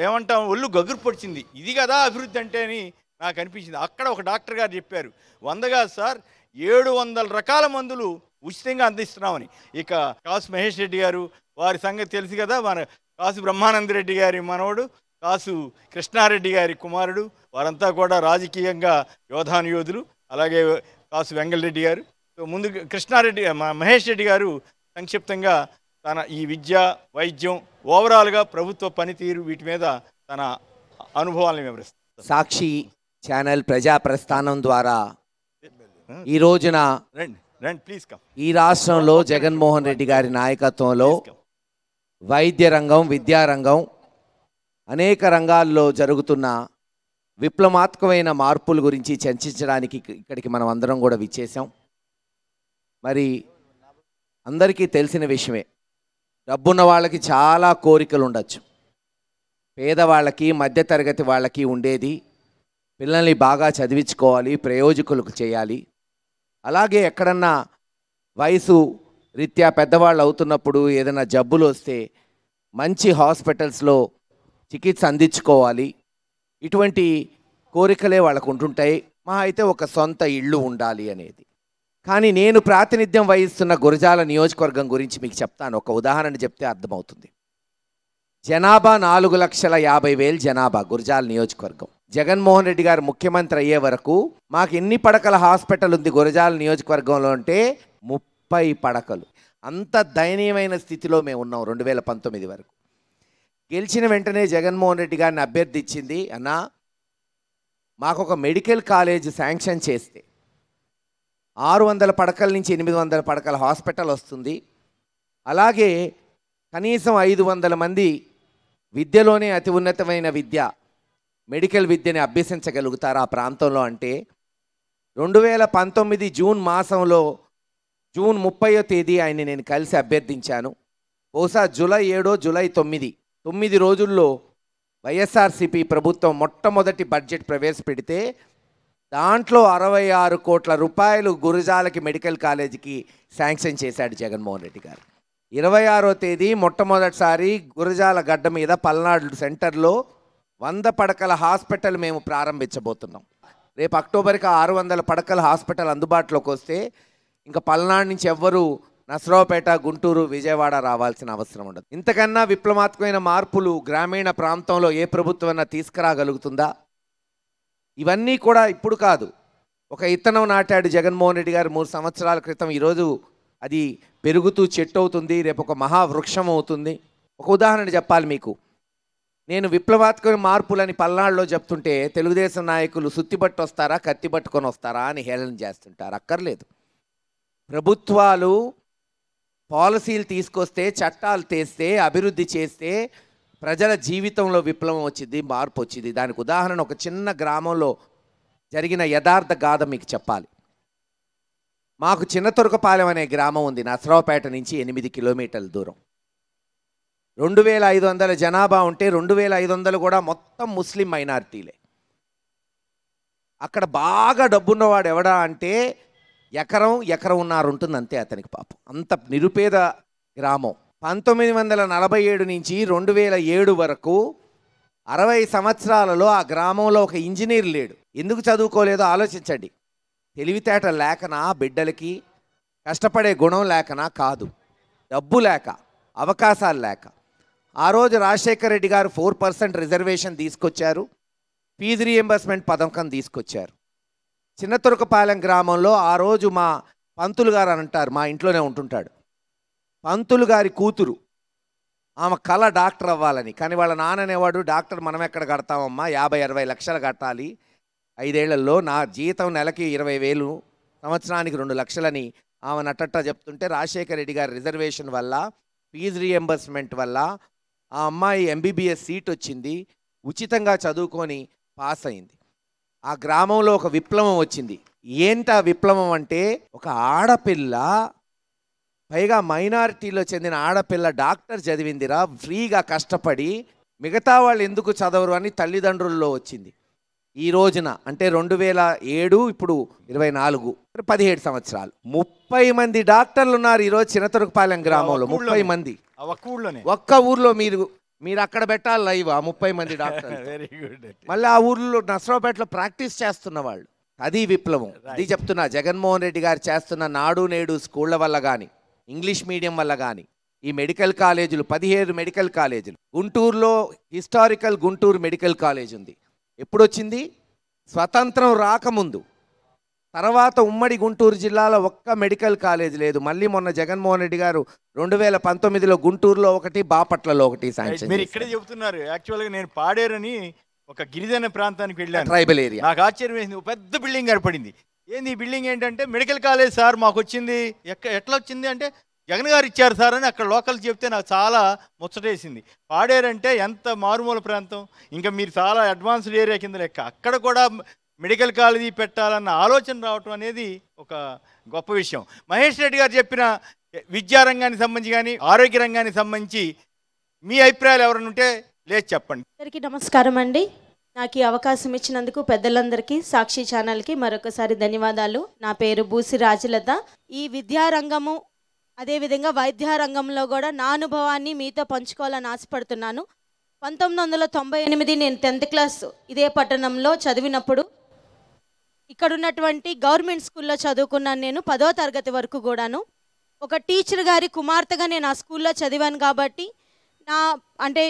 ఏమంటాం ఒళ్ళు గగురు పొడిచింది ఇది కదా అభివృద్ధి అంటే అని నాకు అనిపించింది అక్కడ ఒక డాక్టర్ గారు చెప్పారు వందగా సార్ ఏడు వందల రకాల మందులు ఉచితంగా అందిస్తున్నామని ఇక కాసు మహేష్ రెడ్డి గారు వారి సంగతి తెలుసు కదా మన కాసు బ్రహ్మానంద రెడ్డి గారి మనవడు కాసు కృష్ణారెడ్డి గారి కుమారుడు వారంతా కూడా రాజకీయంగా యోధానుయోధులు అలాగే కాసు వెంగళరెడ్డి గారు సో ముందు కృష్ణారెడ్డి మహేష్ రెడ్డి గారు సంక్షిప్తంగా తన ఈ విద్య వైద్యం ఓవరాల్గా ప్రభుత్వ పనితీరు వీటి మీద తన అనుభవాలను వివరిస్తారు సాక్షి ఛానల్ ప్రజా ప్రస్థానం ద్వారా ఈ రోజున రండి ఈ రాష్ట్రంలో జగన్మోహన్ రెడ్డి గారి నాయకత్వంలో వైద్య రంగం విద్యారంగం అనేక రంగాల్లో జరుగుతున్న విప్లవాత్మకమైన మార్పుల గురించి చర్చించడానికి ఇక్కడికి మనం అందరం కూడా విచ్చేసాం మరి అందరికీ తెలిసిన విషయమే డబ్బున్న వాళ్ళకి చాలా కోరికలు ఉండొచ్చు పేదవాళ్ళకి మధ్యతరగతి వాళ్ళకి ఉండేది పిల్లల్ని బాగా చదివించుకోవాలి ప్రయోజకులకు చేయాలి అలాగే ఎక్కడన్నా వయసు రీత్యా పెద్దవాళ్ళు అవుతున్నప్పుడు ఏదైనా జబ్బులు వస్తే మంచి హాస్పిటల్స్లో చికిత్స అందించుకోవాలి ఇటువంటి కోరికలే వాళ్ళకు ఉంటుంటాయి మా అయితే ఒక సొంత ఇళ్ళు ఉండాలి అనేది కానీ నేను ప్రాతినిధ్యం వహిస్తున్న గురజాల నియోజకవర్గం గురించి మీకు చెప్తాను ఒక ఉదాహరణ చెప్తే అర్థమవుతుంది జనాభా నాలుగు లక్షల యాభై వేలు జనాభా గురజాల నియోజకవర్గం జగన్మోహన్ రెడ్డి గారు ముఖ్యమంత్రి అయ్యే వరకు మాకు ఎన్ని పడకల హాస్పిటల్ ఉంది గురజాల నియోజకవర్గంలో అంటే ముప్పై పడకలు అంత దయనీయమైన స్థితిలో మేము ఉన్నాం రెండు వేల పంతొమ్మిది వరకు గెలిచిన వెంటనే జగన్మోహన్ రెడ్డి గారిని అభ్యర్థించింది అన్న మాకు ఒక మెడికల్ కాలేజ్ శాంక్షన్ చేస్తే ఆరు వందల పడకల నుంచి ఎనిమిది వందల పడకల హాస్పిటల్ వస్తుంది అలాగే కనీసం ఐదు వందల మంది విద్యలోనే అతి ఉన్నతమైన విద్య మెడికల్ విద్యని అభ్యసించగలుగుతారు ఆ ప్రాంతంలో అంటే రెండు వేల పంతొమ్మిది జూన్ మాసంలో జూన్ ముప్పయో తేదీ ఆయన నేను కలిసి అభ్యర్థించాను బహుశా జూలై ఏడో జూలై తొమ్మిది తొమ్మిది రోజుల్లో వైఎస్ఆర్సిపి ప్రభుత్వం మొట్టమొదటి బడ్జెట్ ప్రవేశపెడితే దాంట్లో అరవై ఆరు కోట్ల రూపాయలు గురజాలకి మెడికల్ కాలేజీకి శాంక్షన్ చేశాడు జగన్మోహన్ రెడ్డి గారు ఇరవై ఆరో తేదీ మొట్టమొదటిసారి గురజాల గడ్డ మీద పల్నాడు సెంటర్లో వంద పడకల హాస్పిటల్ మేము ప్రారంభించబోతున్నాం రేపు అక్టోబర్కి ఆరు వందల పడకల హాస్పిటల్ అందుబాటులోకి వస్తే ఇంకా పల్నాడు నుంచి ఎవ్వరూ నసరావుపేట గుంటూరు విజయవాడ రావాల్సిన అవసరం ఉండదు ఇంతకన్నా విప్లవాత్మకమైన మార్పులు గ్రామీణ ప్రాంతంలో ఏ ప్రభుత్వం తీసుకురాగలుగుతుందా ఇవన్నీ కూడా ఇప్పుడు కాదు ఒక ఇత్తనం నాటాడు జగన్మోహన్ రెడ్డి గారు మూడు సంవత్సరాల క్రితం ఈరోజు అది పెరుగుతూ చెట్టు అవుతుంది రేపు ఒక మహావృక్షం అవుతుంది ఒక ఉదాహరణ చెప్పాలి మీకు నేను విప్లవాత్మక మార్పులని పల్నాడులో చెప్తుంటే తెలుగుదేశం నాయకులు సుత్తి పట్టు వస్తారా కత్తి పట్టుకొని వస్తారా అని హేళన చేస్తుంటారు అక్కర్లేదు ప్రభుత్వాలు పాలసీలు తీసుకొస్తే చట్టాలు తెస్తే అభివృద్ధి చేస్తే ప్రజల జీవితంలో విప్లవం వచ్చింది మార్పు వచ్చింది దానికి ఉదాహరణ ఒక చిన్న గ్రామంలో జరిగిన యథార్థ గాథ మీకు చెప్పాలి మాకు చిన్న తురకపాలెం అనే గ్రామం ఉంది నసరావుపేట నుంచి ఎనిమిది కిలోమీటర్ల దూరం రెండు వేల ఐదు వందల జనాభా ఉంటే రెండు వేల ఐదు వందలు కూడా మొత్తం ముస్లిం మైనారిటీలే అక్కడ బాగా డబ్బున్నవాడు ఎవడా అంటే ఎకరం ఎకరం ఉన్నారు ఉంటుంది అంతే అతనికి పాపం అంత నిరుపేద గ్రామం పంతొమ్మిది వందల నలభై ఏడు నుంచి రెండు వేల ఏడు వరకు అరవై సంవత్సరాలలో ఆ గ్రామంలో ఒక ఇంజనీర్ లేడు ఎందుకు చదువుకోలేదో ఆలోచించండి తెలివితేట లేకనా బిడ్డలకి కష్టపడే గుణం లేకనా కాదు డబ్బు లేక అవకాశాలు లేక ఆ రోజు Rajasekhara Reddy garu four percent reservation తీసుకొచ్చారు ఫీజు రియంబర్స్మెంట్ పథకం తీసుకొచ్చారు చిన్నతురకపాలెం గ్రామంలో ఆ రోజు మా పంతులు గారు అని అంటారు మా ఇంట్లోనే ఉంటుంటాడు పంతులు గారి కూతురు ఆమె కళ డాక్టర్ అవ్వాలని కానీ వాళ్ళ నాన్న అనేవాడు డాక్టర్ మనం ఎక్కడ కడతామమ్మా యాభై అరవై లక్షలు కట్టాలి ఐదేళ్లలో నా జీతం నెలకి ఇరవై వేలు సంవత్సరానికి రెండు లక్షలని ఆమె నట్టట్టా చెప్తుంటే రాజశేఖర రెడ్డి గారి రిజర్వేషన్ వల్ల ఫీజు రియంబర్స్మెంట్ వల్ల ఆ అమ్మాయి ఎంబీబీఎస్ సీట్ వచ్చింది ఉచితంగా చదువుకొని పాస్ అయింది ఆ గ్రామంలో ఒక విప్లవం వచ్చింది ఏంట విప్లవం అంటే ఒక ఆడపిల్ల పైగా మైనారిటీలో చెందిన ఆడపిల్ల డాక్టర్ చదివిందిరా ఫ్రీగా కష్టపడి మిగతా వాళ్ళు ఎందుకు చదవరు అని తల్లిదండ్రుల్లో వచ్చింది ఈ రోజున అంటే రెండు వేల ఏడు ఇప్పుడు ఇరవై నాలుగు పదిహేడు సంవత్సరాలు ముప్పై మంది డాక్టర్లు ఉన్నారు ఈరోజు చినతరుకుపాలెం గ్రామంలో ముప్పై మంది ఒక్క ఊర్లో మీరు మీరు అక్కడ పెట్టాలి లైవ్ ఆ ముప్పై మంది డాక్టర్ వెరీ గుడ్ మళ్ళీ ఆ ఊర్లో నసరావుపేటలో ప్రాక్టీస్ చేస్తున్న వాళ్ళు అది విప్లవం అది చెప్తున్నా జగన్మోహన్ రెడ్డి గారు చేస్తున్న నాడు నేడు స్కూళ్ళ వల్ల కానీ ఇంగ్లీష్ మీడియం వల్ల కానీ ఈ మెడికల్ కాలేజీలు పదిహేడు మెడికల్ కాలేజీలు గుంటూరులో హిస్టారికల్ గుంటూరు మెడికల్ కాలేజ్ ఉంది ఎప్పుడొచ్చింది స్వతంత్రం రాకముందు తర్వాత ఉమ్మడి గుంటూరు జిల్లాలో ఒక్క మెడికల్ కాలేజ్ లేదు మళ్ళీ మొన్న జగన్మోహన్ రెడ్డి గారు రెండు వేల పంతొమ్మిదిలో గుంటూరులో ఒకటి బాపట్లలో ఒకటి మీరు ఇక్కడే చెబుతున్నారు యాక్చువల్గా నేను పాడేరని ఒక గిరిజన ప్రాంతానికి వెళ్ళాను ట్రైబల్ ఏరియా నాకు ఆశ్చర్యం వేసింది పెద్ద బిల్డింగ్ ఏర్పడింది ఏంది ఈ బిల్డింగ్ ఏంటంటే మెడికల్ కాలేజ్ సార్ మాకు వచ్చింది ఎక్కడ ఎట్లా వచ్చింది అంటే జగన్ గారు ఇచ్చారు సార్ అని అక్కడ లోకల్ చెప్తే నాకు చాలా ముచ్చటేసింది పాడేరంటే ఎంత మారుమూల ప్రాంతం ఇంకా మీరు చాలా అడ్వాన్స్డ్ ఏరియా కింద లెక్క అక్కడ కూడా మెడికల్ కాలేజీ పెట్టాలన్న ఆలోచన రావటం అనేది ఒక గొప్ప విషయం మహేష్ రెడ్డి గారు చెప్పిన విద్యారంగానికి సంబంధించి కానీ ఆరోగ్య రంగానికి సంబంధించి మీ అభిప్రాయాలు ఎవరైనా ఉంటే లేదు చెప్పండి అందరికీ నమస్కారం అండి నాకు ఈ అవకాశం ఇచ్చినందుకు పెద్దలందరికీ సాక్షి ఛానల్కి మరొకసారి ధన్యవాదాలు నా పేరు బూసి రాజలత ఈ విద్యారంగము అదేవిధంగా వైద్య రంగంలో కూడా నా అనుభవాన్ని మీతో పంచుకోవాలని ఆశపడుతున్నాను పంతొమ్మిది వందల తొంభై ఎనిమిది నేను టెన్త్ క్లాస్ ఇదే పట్టణంలో చదివినప్పుడు ఇక్కడ ఉన్నటువంటి గవర్నమెంట్ స్కూల్లో చదువుకున్నాను నేను పదో తరగతి వరకు కూడాను ఒక టీచర్ గారి కుమార్తెగా నేను ఆ స్కూల్లో చదివాను కాబట్టి నా అంటే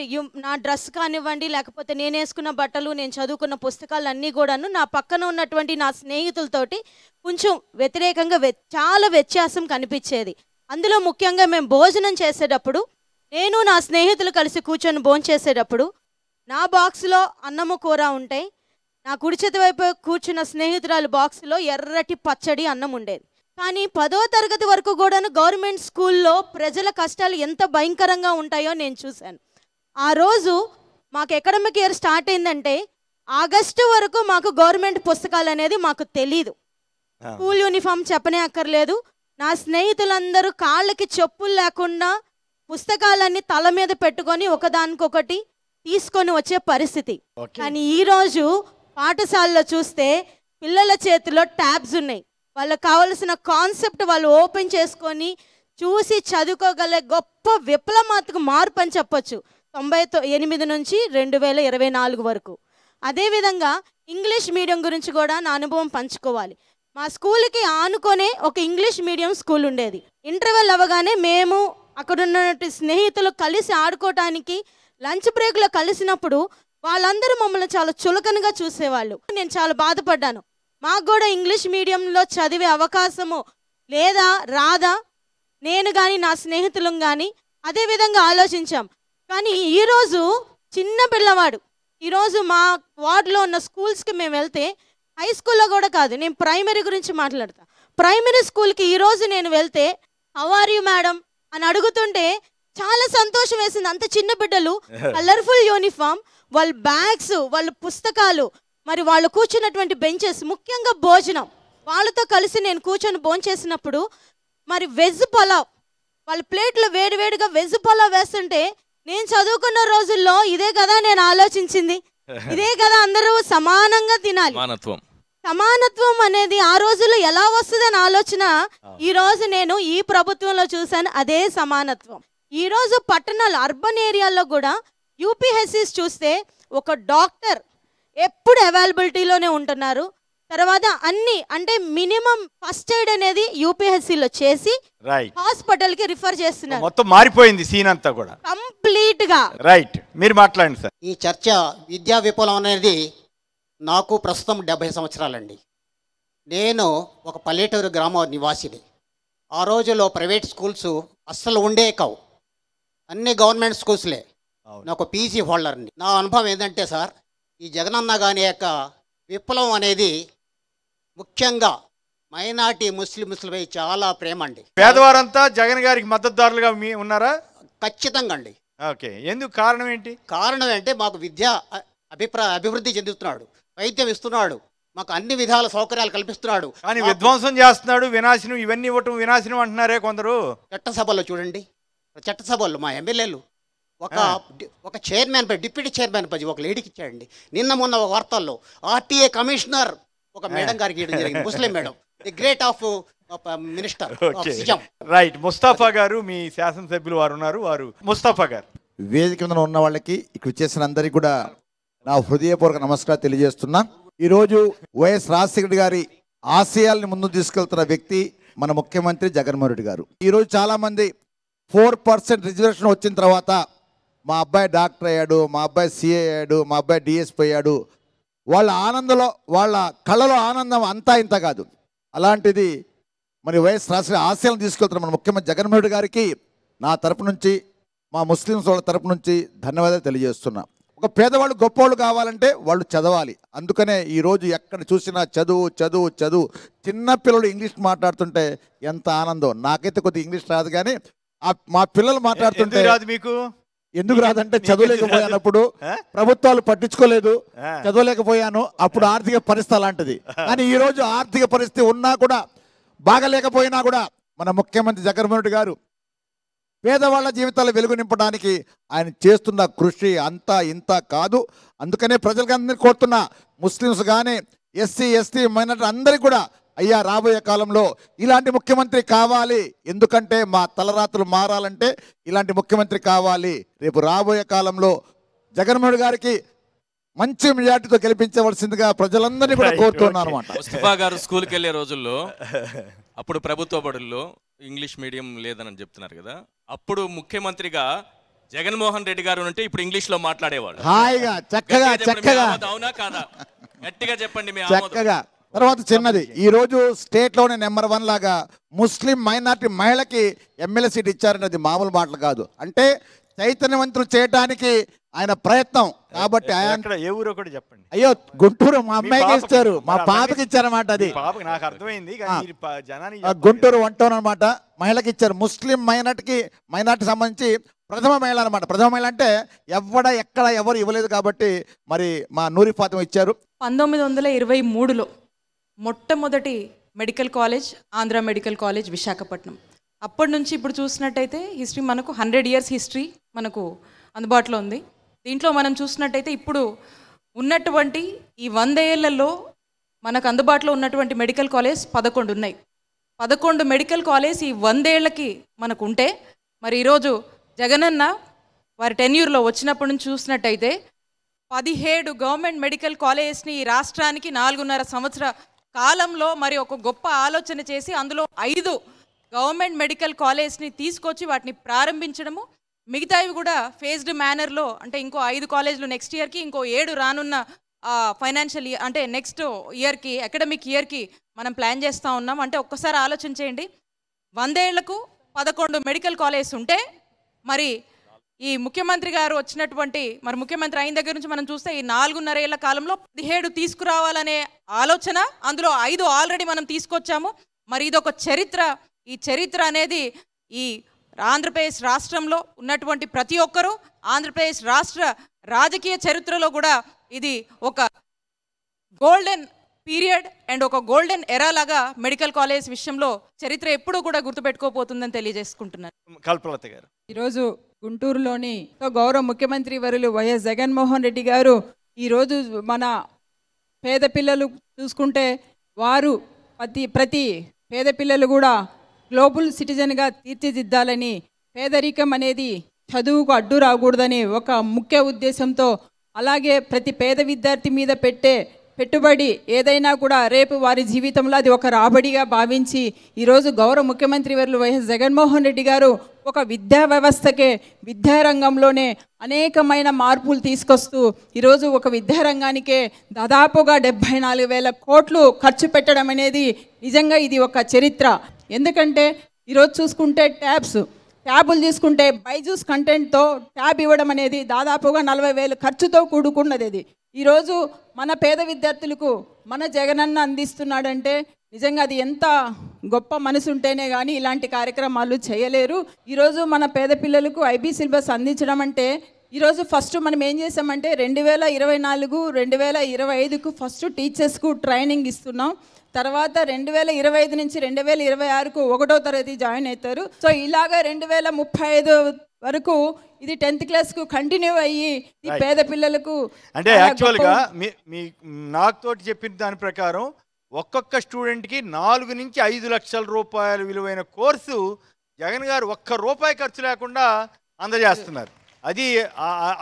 నా డ్రెస్ కానివ్వండి లేకపోతే నేను వేసుకున్న బట్టలు నేను చదువుకున్న పుస్తకాలు అన్నీ కూడాను నా పక్కన ఉన్నటువంటి నా స్నేహితులతోటి కొంచెం వ్యతిరేకంగా చాలా వ్యత్యాసం కనిపించేది అందులో ముఖ్యంగా మేము భోజనం చేసేటప్పుడు నేను నా స్నేహితులు కలిసి కూర్చొని భోంచేసేటప్పుడు నా బాక్స్లో అన్నము కూర ఉంటాయి నా కుడి చేతి వైపు కూర్చున్న స్నేహితురాలు బాక్స్లో ఎర్రటి పచ్చడి అన్నం ఉండేది కానీ పదో తరగతి వరకు కూడాను గవర్నమెంట్ స్కూల్లో ప్రజల కష్టాలు ఎంత భయంకరంగా ఉంటాయో నేను చూశాను ఆ రోజు మాకు అకాడమిక్ ఇయర్ స్టార్ట్ అయిందంటే ఆగస్టు వరకు మాకు గవర్నమెంట్ పుస్తకాలు అనేది మాకు తెలీదు స్కూల్ యూనిఫామ్ చెప్పనే అక్కర్లేదు నా స్నేహితులందరూ కాళ్ళకి చెప్పులు లేకుండా పుస్తకాలన్నీ తల మీద పెట్టుకొని ఒకదానికొకటి తీసుకొని వచ్చే పరిస్థితి కానీ ఈరోజు పాఠశాలలో చూస్తే పిల్లల చేతిలో ట్యాబ్స్ ఉన్నాయి వాళ్ళకి కావలసిన కాన్సెప్ట్ వాళ్ళు ఓపెన్ చేసుకొని చూసి చదువుకోగల గొప్ప విప్లమాతకు మార్పు అని చెప్పొచ్చు తొంభై ఎనిమిది నుంచి రెండు వేల ఇరవై నాలుగు వరకు అదేవిధంగా ఇంగ్లీష్ మీడియం గురించి కూడా నా అనుభవం పంచుకోవాలి మా స్కూల్కి ఆనుకొనే ఒక ఇంగ్లీష్ మీడియం స్కూల్ ఉండేది ఇంటర్వెల్ అవ్వగానే మేము అక్కడ ఉన్నటువంటి స్నేహితులు కలిసి ఆడుకోవటానికి లంచ్ బ్రేక్లో కలిసినప్పుడు వాళ్ళందరూ మమ్మల్ని చాలా చులకనగా చూసేవాళ్ళు నేను చాలా బాధపడ్డాను మాకు కూడా ఇంగ్లీష్ మీడియంలో చదివే అవకాశము లేదా రాదా నేను కానీ నా స్నేహితులం కానీ అదే విధంగా ఆలోచించాం కానీ ఈరోజు చిన్న పిల్లవాడు ఈరోజు మా వార్డులో ఉన్న స్కూల్స్కి మేము వెళ్తే హై స్కూల్లో కూడా కాదు నేను ప్రైమరీ గురించి మాట్లాడతా ప్రైమరీ స్కూల్కి ఈరోజు నేను వెళ్తే హౌ ఆర్ యూ మేడం అని అడుగుతుంటే చాలా సంతోషం వేసింది అంత చిన్న బిడ్డలు [laughs] కలర్ఫుల్ యూనిఫామ్ వాళ్ళ బ్యాగ్స్ వాళ్ళ పుస్తకాలు మరి వాళ్ళు కూర్చున్నటువంటి బెంచెస్ ముఖ్యంగా భోజనం వాళ్ళతో కలిసి నేను కూర్చొని భోంచేసినప్పుడు మరి వెజ్ పొలావ్ వాళ్ళ ప్లేట్లో వేడివేడిగా వెజ్ పొలావ్ వేస్తుంటే నేను చదువుకున్న రోజుల్లో ఇదే కదా నేను ఆలోచించింది [laughs] ఇదే కదా అందరూ సమానంగా తినాలి సమానత్వం అనేది ఆ రోజుల్లో ఎలా వస్తుందని ఆలోచన ఈ రోజు నేను ఈ ప్రభుత్వంలో చూశాను అదే సమానత్వం ఈ రోజు పట్టణాలు అర్బన్ ఏరియాల్లో కూడా యూపీహెచ్సిస్ చూస్తే ఒక డాక్టర్ ఎప్పుడు అవైలబిలిటీలోనే ఉంటున్నారు తర్వాత అన్ని అంటే మినిమం ఫస్ట్ ఎయిడ్ అనేది యూపీహెచ్సిలో చేసి హాస్పిటల్ కి రిఫర్ చేస్తున్నారు మొత్తం మారిపోయింది సీన్ అంతా కూడా కంప్లీట్ గా రైట్ మీరు మాట్లాడండి సార్ ఈ చర్చ విద్యా విఫలం అనేది నాకు ప్రస్తుతం డెబ్బై సంవత్సరాలండి నేను ఒక పల్లెటూరు గ్రామ నివాసిని ఆ రోజుల్లో ప్రైవేట్ స్కూల్స్ అస్సలు ఉండే కావు అన్ని గవర్నమెంట్ స్కూల్స్లే నాకు ఒక పీసీ హోల్డర్ని నా అనుభవం ఏంటంటే సార్ ఈ జగనన్న గారి యొక్క విప్లవం అనేది ముఖ్యంగా మైనార్టీ ముస్లింస్లపై చాలా ప్రేమ అండి పేదవారంతా జగన్ గారికి మద్దతుదారులుగా మీ ఉన్నారా ఖచ్చితంగా అండి ఓకే ఎందుకు కారణం ఏంటి కారణం అంటే మాకు విద్య అభిప్రాయ అభివృద్ధి చెందుతున్నాడు వైద్యం ఇస్తున్నాడు మాకు అన్ని విధాల సౌకర్యాలు కల్పిస్తున్నాడు కానీ విధ్వంసం చేస్తున్నాడు వినాశనం ఇవన్నీ ఇవ్వటం వినాశనం అంటున్నారే కొందరు చట్టసభలో చూడండి చట్టసభలు మా ఎమ్మెల్యేలు ఒక ఒక చైర్మన్ పై డిప్యూటీ చైర్మన్ పది ఒక లేడీకి ఇచ్చాడండి నిన్న మొన్న ఒక వార్తల్లో ఆర్టీఏ కమిషనర్ ఒక మేడం గారికి ఇవ్వడం జరిగింది Muslim madam the great of minister right Mustafa garu మీ శాసనసభ్యులు వారు ఉన్నారు వారు ముస్తాఫా గారు వేదిక మీద ఉన్న వాళ్ళకి ఇక్కడ చేసిన అందరికీ కూడా నా హృదయపూర్వక నమస్కారం తెలియజేస్తున్నా ఈరోజు వైఎస్ రాజశేఖర్ గారి ఆశయాల్ని ముందు తీసుకెళ్తున్న వ్యక్తి మన ముఖ్యమంత్రి జగన్మోహన్ రెడ్డి గారు ఈరోజు చాలామంది ఫోర్ పర్సెంట్ రిజర్వేషన్ వచ్చిన తర్వాత మా అబ్బాయి డాక్టర్ అయ్యాడు మా అబ్బాయి సీఏ అయ్యాడు మా అబ్బాయి డిఎస్పీ అయ్యాడు వాళ్ళ ఆనందంలో వాళ్ళ కళలో ఆనందం అంతా ఇంత కాదు అలాంటిది మరి వైఎస్ రాసిన ఆశయాలను తీసుకెళ్తున్న మన ముఖ్యమంత్రి జగన్మోహన్ గారికి నా తరపు నుంచి మా ముస్లిమ్స్ వాళ్ళ తరపు నుంచి ధన్యవాదాలు తెలియజేస్తున్నా ఒక పేదవాళ్ళు గొప్పవాళ్ళు కావాలంటే వాళ్ళు చదవాలి అందుకనే ఈరోజు ఎక్కడ చూసినా చదువు చదువు చదువు చిన్న పిల్లలు ఇంగ్లీష్ మాట్లాడుతుంటే ఎంత ఆనందం నాకైతే కొద్దిగా ఇంగ్లీష్ రాదు కానీ మా పిల్లలు మాట్లాడుతుంటే రాదు మీకు ఎందుకు రాదంటే చదవలేకపోయానప్పుడు ప్రభుత్వాలు పట్టించుకోలేదు చదవలేకపోయాను అప్పుడు ఆర్థిక పరిస్థితి అలాంటిది కానీ ఈ రోజు ఆర్థిక పరిస్థితి ఉన్నా కూడా బాగలేకపోయినా కూడా మన ముఖ్యమంత్రి జగన్మోహన్ రెడ్డి గారు పేదవాళ్ళ జీవితాలు వెలుగు నింపడానికి ఆయన చేస్తున్న కృషి అంతా ఇంత కాదు అందుకనే ప్రజలకు అందరినీ కోరుతున్నా ముస్లిమ్స్ కానీ ఎస్సీ ఎస్టీ మైనార్టీ అందరికీ కూడా అయ్యా రాబోయే కాలంలో ఇలాంటి ముఖ్యమంత్రి కావాలి ఎందుకంటే మా తలరాత్రులు మారాలంటే ఇలాంటి ముఖ్యమంత్రి కావాలి రేపు రాబోయే కాలంలో జగన్మోహన్ గారికి మంచి మెజార్టీతో గెలిపించవలసిందిగా ప్రజలందరినీ కూడా కోరుతున్నారు అనమాట ముస్తఫా గారు స్కూల్కి వెళ్ళే రోజుల్లో అప్పుడు ప్రభుత్వ బడుల్లో ఇంగ్లీష్ మీడియం లేదని చెప్తున్నారు కదా అప్పుడు ముఖ్యమంత్రిగా జగన్మోహన్ రెడ్డి గారు ఉంటే ఇప్పుడు ఇంగ్లీష్ లో మాట్లాడేవాడు హాయిగా చక్కగా చక్కగా అవునా కాదా గట్టిగా చెప్పండి చక్కగా తర్వాత చిన్నది ఈరోజు స్టేట్లోనే నెంబర్ వన్ లాగా ముస్లిం మైనార్టీ మహిళకి ఎమ్మెల్యే సీట్ ఇచ్చారనేది మామూలు మాటలు కాదు అంటే చైతన్యవంతులు చేయడానికి ఆయన ప్రయత్నం కాబట్టి ఆయన ఏ ఊరు ఒకటి చెప్పండి అయ్యో గుంటూరు మా అమ్మాయికి ఇచ్చారు మా పాపకి ఇచ్చారన్నమాట అది నాకు అర్థమైంది గుంటూరు వంటోన్ అనమాట మహిళకి ఇచ్చారు ముస్లిం మైనార్టీకి మైనార్టీ సంబంధించి ప్రథమ మహిళ అనమాట ప్రథమ మహిళ అంటే ఎవడ ఎక్కడ ఎవరు ఇవ్వలేదు కాబట్టి మరి మా నూరి పాతం ఇచ్చారు పంతొమ్మిది వందల ఇరవై మూడులో మొట్టమొదటి medical college Andhra medical college Visakhapatnam అప్పటి నుంచి ఇప్పుడు చూసినట్టయితే హిస్టరీ మనకు హండ్రెడ్ ఇయర్స్ హిస్టరీ మనకు అందుబాటులో ఉంది దీంట్లో మనం చూసినట్టయితే ఇప్పుడు ఉన్నటువంటి ఈ వంద ఏళ్లలో మనకు అందుబాటులో ఉన్నటువంటి మెడికల్ కాలేజ్ పదకొండు ఉన్నాయి పదకొండు మెడికల్ కాలేజ్ ఈ వందేళ్లకి మనకు ఉంటే మరి ఈరోజు జగనన్న వారి టెన్యూర్లో వచ్చినప్పటి నుంచి చూసినట్టయితే పదిహేడు గవర్నమెంట్ మెడికల్ కాలేజెస్ని ఈ రాష్ట్రానికి నాలుగున్నర సంవత్సర కాలంలో మరి ఒక గొప్ప ఆలోచన చేసి అందులో ఐదు గవర్నమెంట్ మెడికల్ కాలేజ్ని తీసుకొచ్చి వాటిని ప్రారంభించడము మిగతావి కూడా ఫేజ్డ్ మేనర్లో అంటే ఇంకో ఐదు కాలేజీలు నెక్స్ట్ ఇయర్కి ఇంకో ఏడు రానున్న ఫైనాన్షియల్ ఇయర్ అంటే నెక్స్ట్ ఇయర్కి అకాడమిక్ ఇయర్కి మనం ప్లాన్ చేస్తూ ఉన్నాం అంటే ఒక్కసారి ఆలోచన చేయండి వందేళ్లకు పదకొండు మెడికల్ కాలేజెస్ ఉంటే మరి ఈ ముఖ్యమంత్రి గారు వచ్చినటువంటి మరి ముఖ్యమంత్రి అయిన దగ్గర నుంచి మనం చూస్తే ఈ నాలుగున్నర ఏళ్ల కాలంలో పదిహేడు తీసుకురావాలనే ఆలోచన అందులో ఐదు ఆల్రెడీ మనం తీసుకొచ్చాము మరి ఇదొక చరిత్ర ఈ చరిత్ర అనేది ఈ ఆంధ్రప్రదేశ్ రాష్ట్రంలో ఉన్నటువంటి ప్రతి ఒక్కరూ ఆంధ్రప్రదేశ్ రాష్ట్ర రాజకీయ చరిత్రలో కూడా ఇది ఒక గోల్డెన్ పీరియడ్ అండ్ ఒక గోల్డెన్ ఎరా లాగా మెడికల్ కాలేజ్ విషయంలో చరిత్ర ఎప్పుడూ కూడా గుర్తుపెట్టుకోపోతుందని తెలియజేసుకుంటున్నాను కల్పలత గారు ఈరోజు గుంటూరులోని గౌరవ ముఖ్యమంత్రి వరులు వైఎస్ జగన్మోహన్ రెడ్డి గారు ఈరోజు మన పేద పిల్లలు చూసుకుంటే వారు ప్రతి ప్రతి పేద పిల్లలు కూడా గ్లోబల్ సిటిజన్గా తీర్చిదిద్దాలని పేదరికం అనేది చదువుకు అడ్డు రాకూడదని ఒక ముఖ్య ఉద్దేశంతో అలాగే ప్రతి పేద విద్యార్థి మీద పెట్టే పెట్టుబడి ఏదైనా కూడా రేపు వారి జీవితంలో అది ఒక రాబడిగా భావించి ఈరోజు గౌరవ ముఖ్యమంత్రి వారు వైఎస్ జగన్మోహన్ రెడ్డి గారు ఒక విద్యా వ్యవస్థకే విద్యారంగంలోనే అనేకమైన మార్పులు తీసుకొస్తూ ఈరోజు ఒక విద్యారంగానికే దాదాపుగా డెబ్బై నాలుగు వేల కోట్లు ఖర్చు పెట్టడం అనేది నిజంగా ఇది ఒక చరిత్ర ఎందుకంటే ఈరోజు చూసుకుంటే ట్యాబ్స్ ట్యాబులు తీసుకుంటే బైజూస్ కంటెంట్తో ట్యాబ్ ఇవ్వడం అనేది దాదాపుగా నలభై వేలు ఖర్చుతో కూడుకున్నది అది ఈరోజు మన పేద విద్యార్థులకు మన జగనన్న అందిస్తున్నాడంటే నిజంగా అది ఎంత గొప్ప మనసు ఉంటేనే కానీ ఇలాంటి కార్యక్రమాలు చేయలేరు ఈరోజు మన పేద పిల్లలకు ఐబీ సిలబస్ అందించడం అంటే ఈరోజు ఫస్ట్ మనం ఏం చేసామంటే రెండు వేల ఇరవై నాలుగు రెండు వేల ఇరవై ఐదుకు ఫస్ట్ టీచర్స్కు ట్రైనింగ్ ఇస్తున్నాం తర్వాత రెండు వేల ఇరవై ఐదు నుంచి రెండు వేల ఇరవై ఆరుకు ఒకటో తరగతి జాయిన్ అవుతారు సో ఇలాగ రెండు వేల ముప్పై ఐదు వరకు ఇది టెన్త్ క్లాస్ కు కంటిన్యూ అయ్యి ఈ పేద పిల్లలకు అంటే యాక్చువల్ గా మీ నాకు తోటి చెప్పిన దాని ప్రకారం ఒక్కొక్క స్టూడెంట్ కి నాలుగు నుంచి ఐదు లక్షల రూపాయల విలువైన కోర్సు జగన్ గారు ఒక్క రూపాయి ఖర్చు లేకుండా అందజేస్తున్నారు అది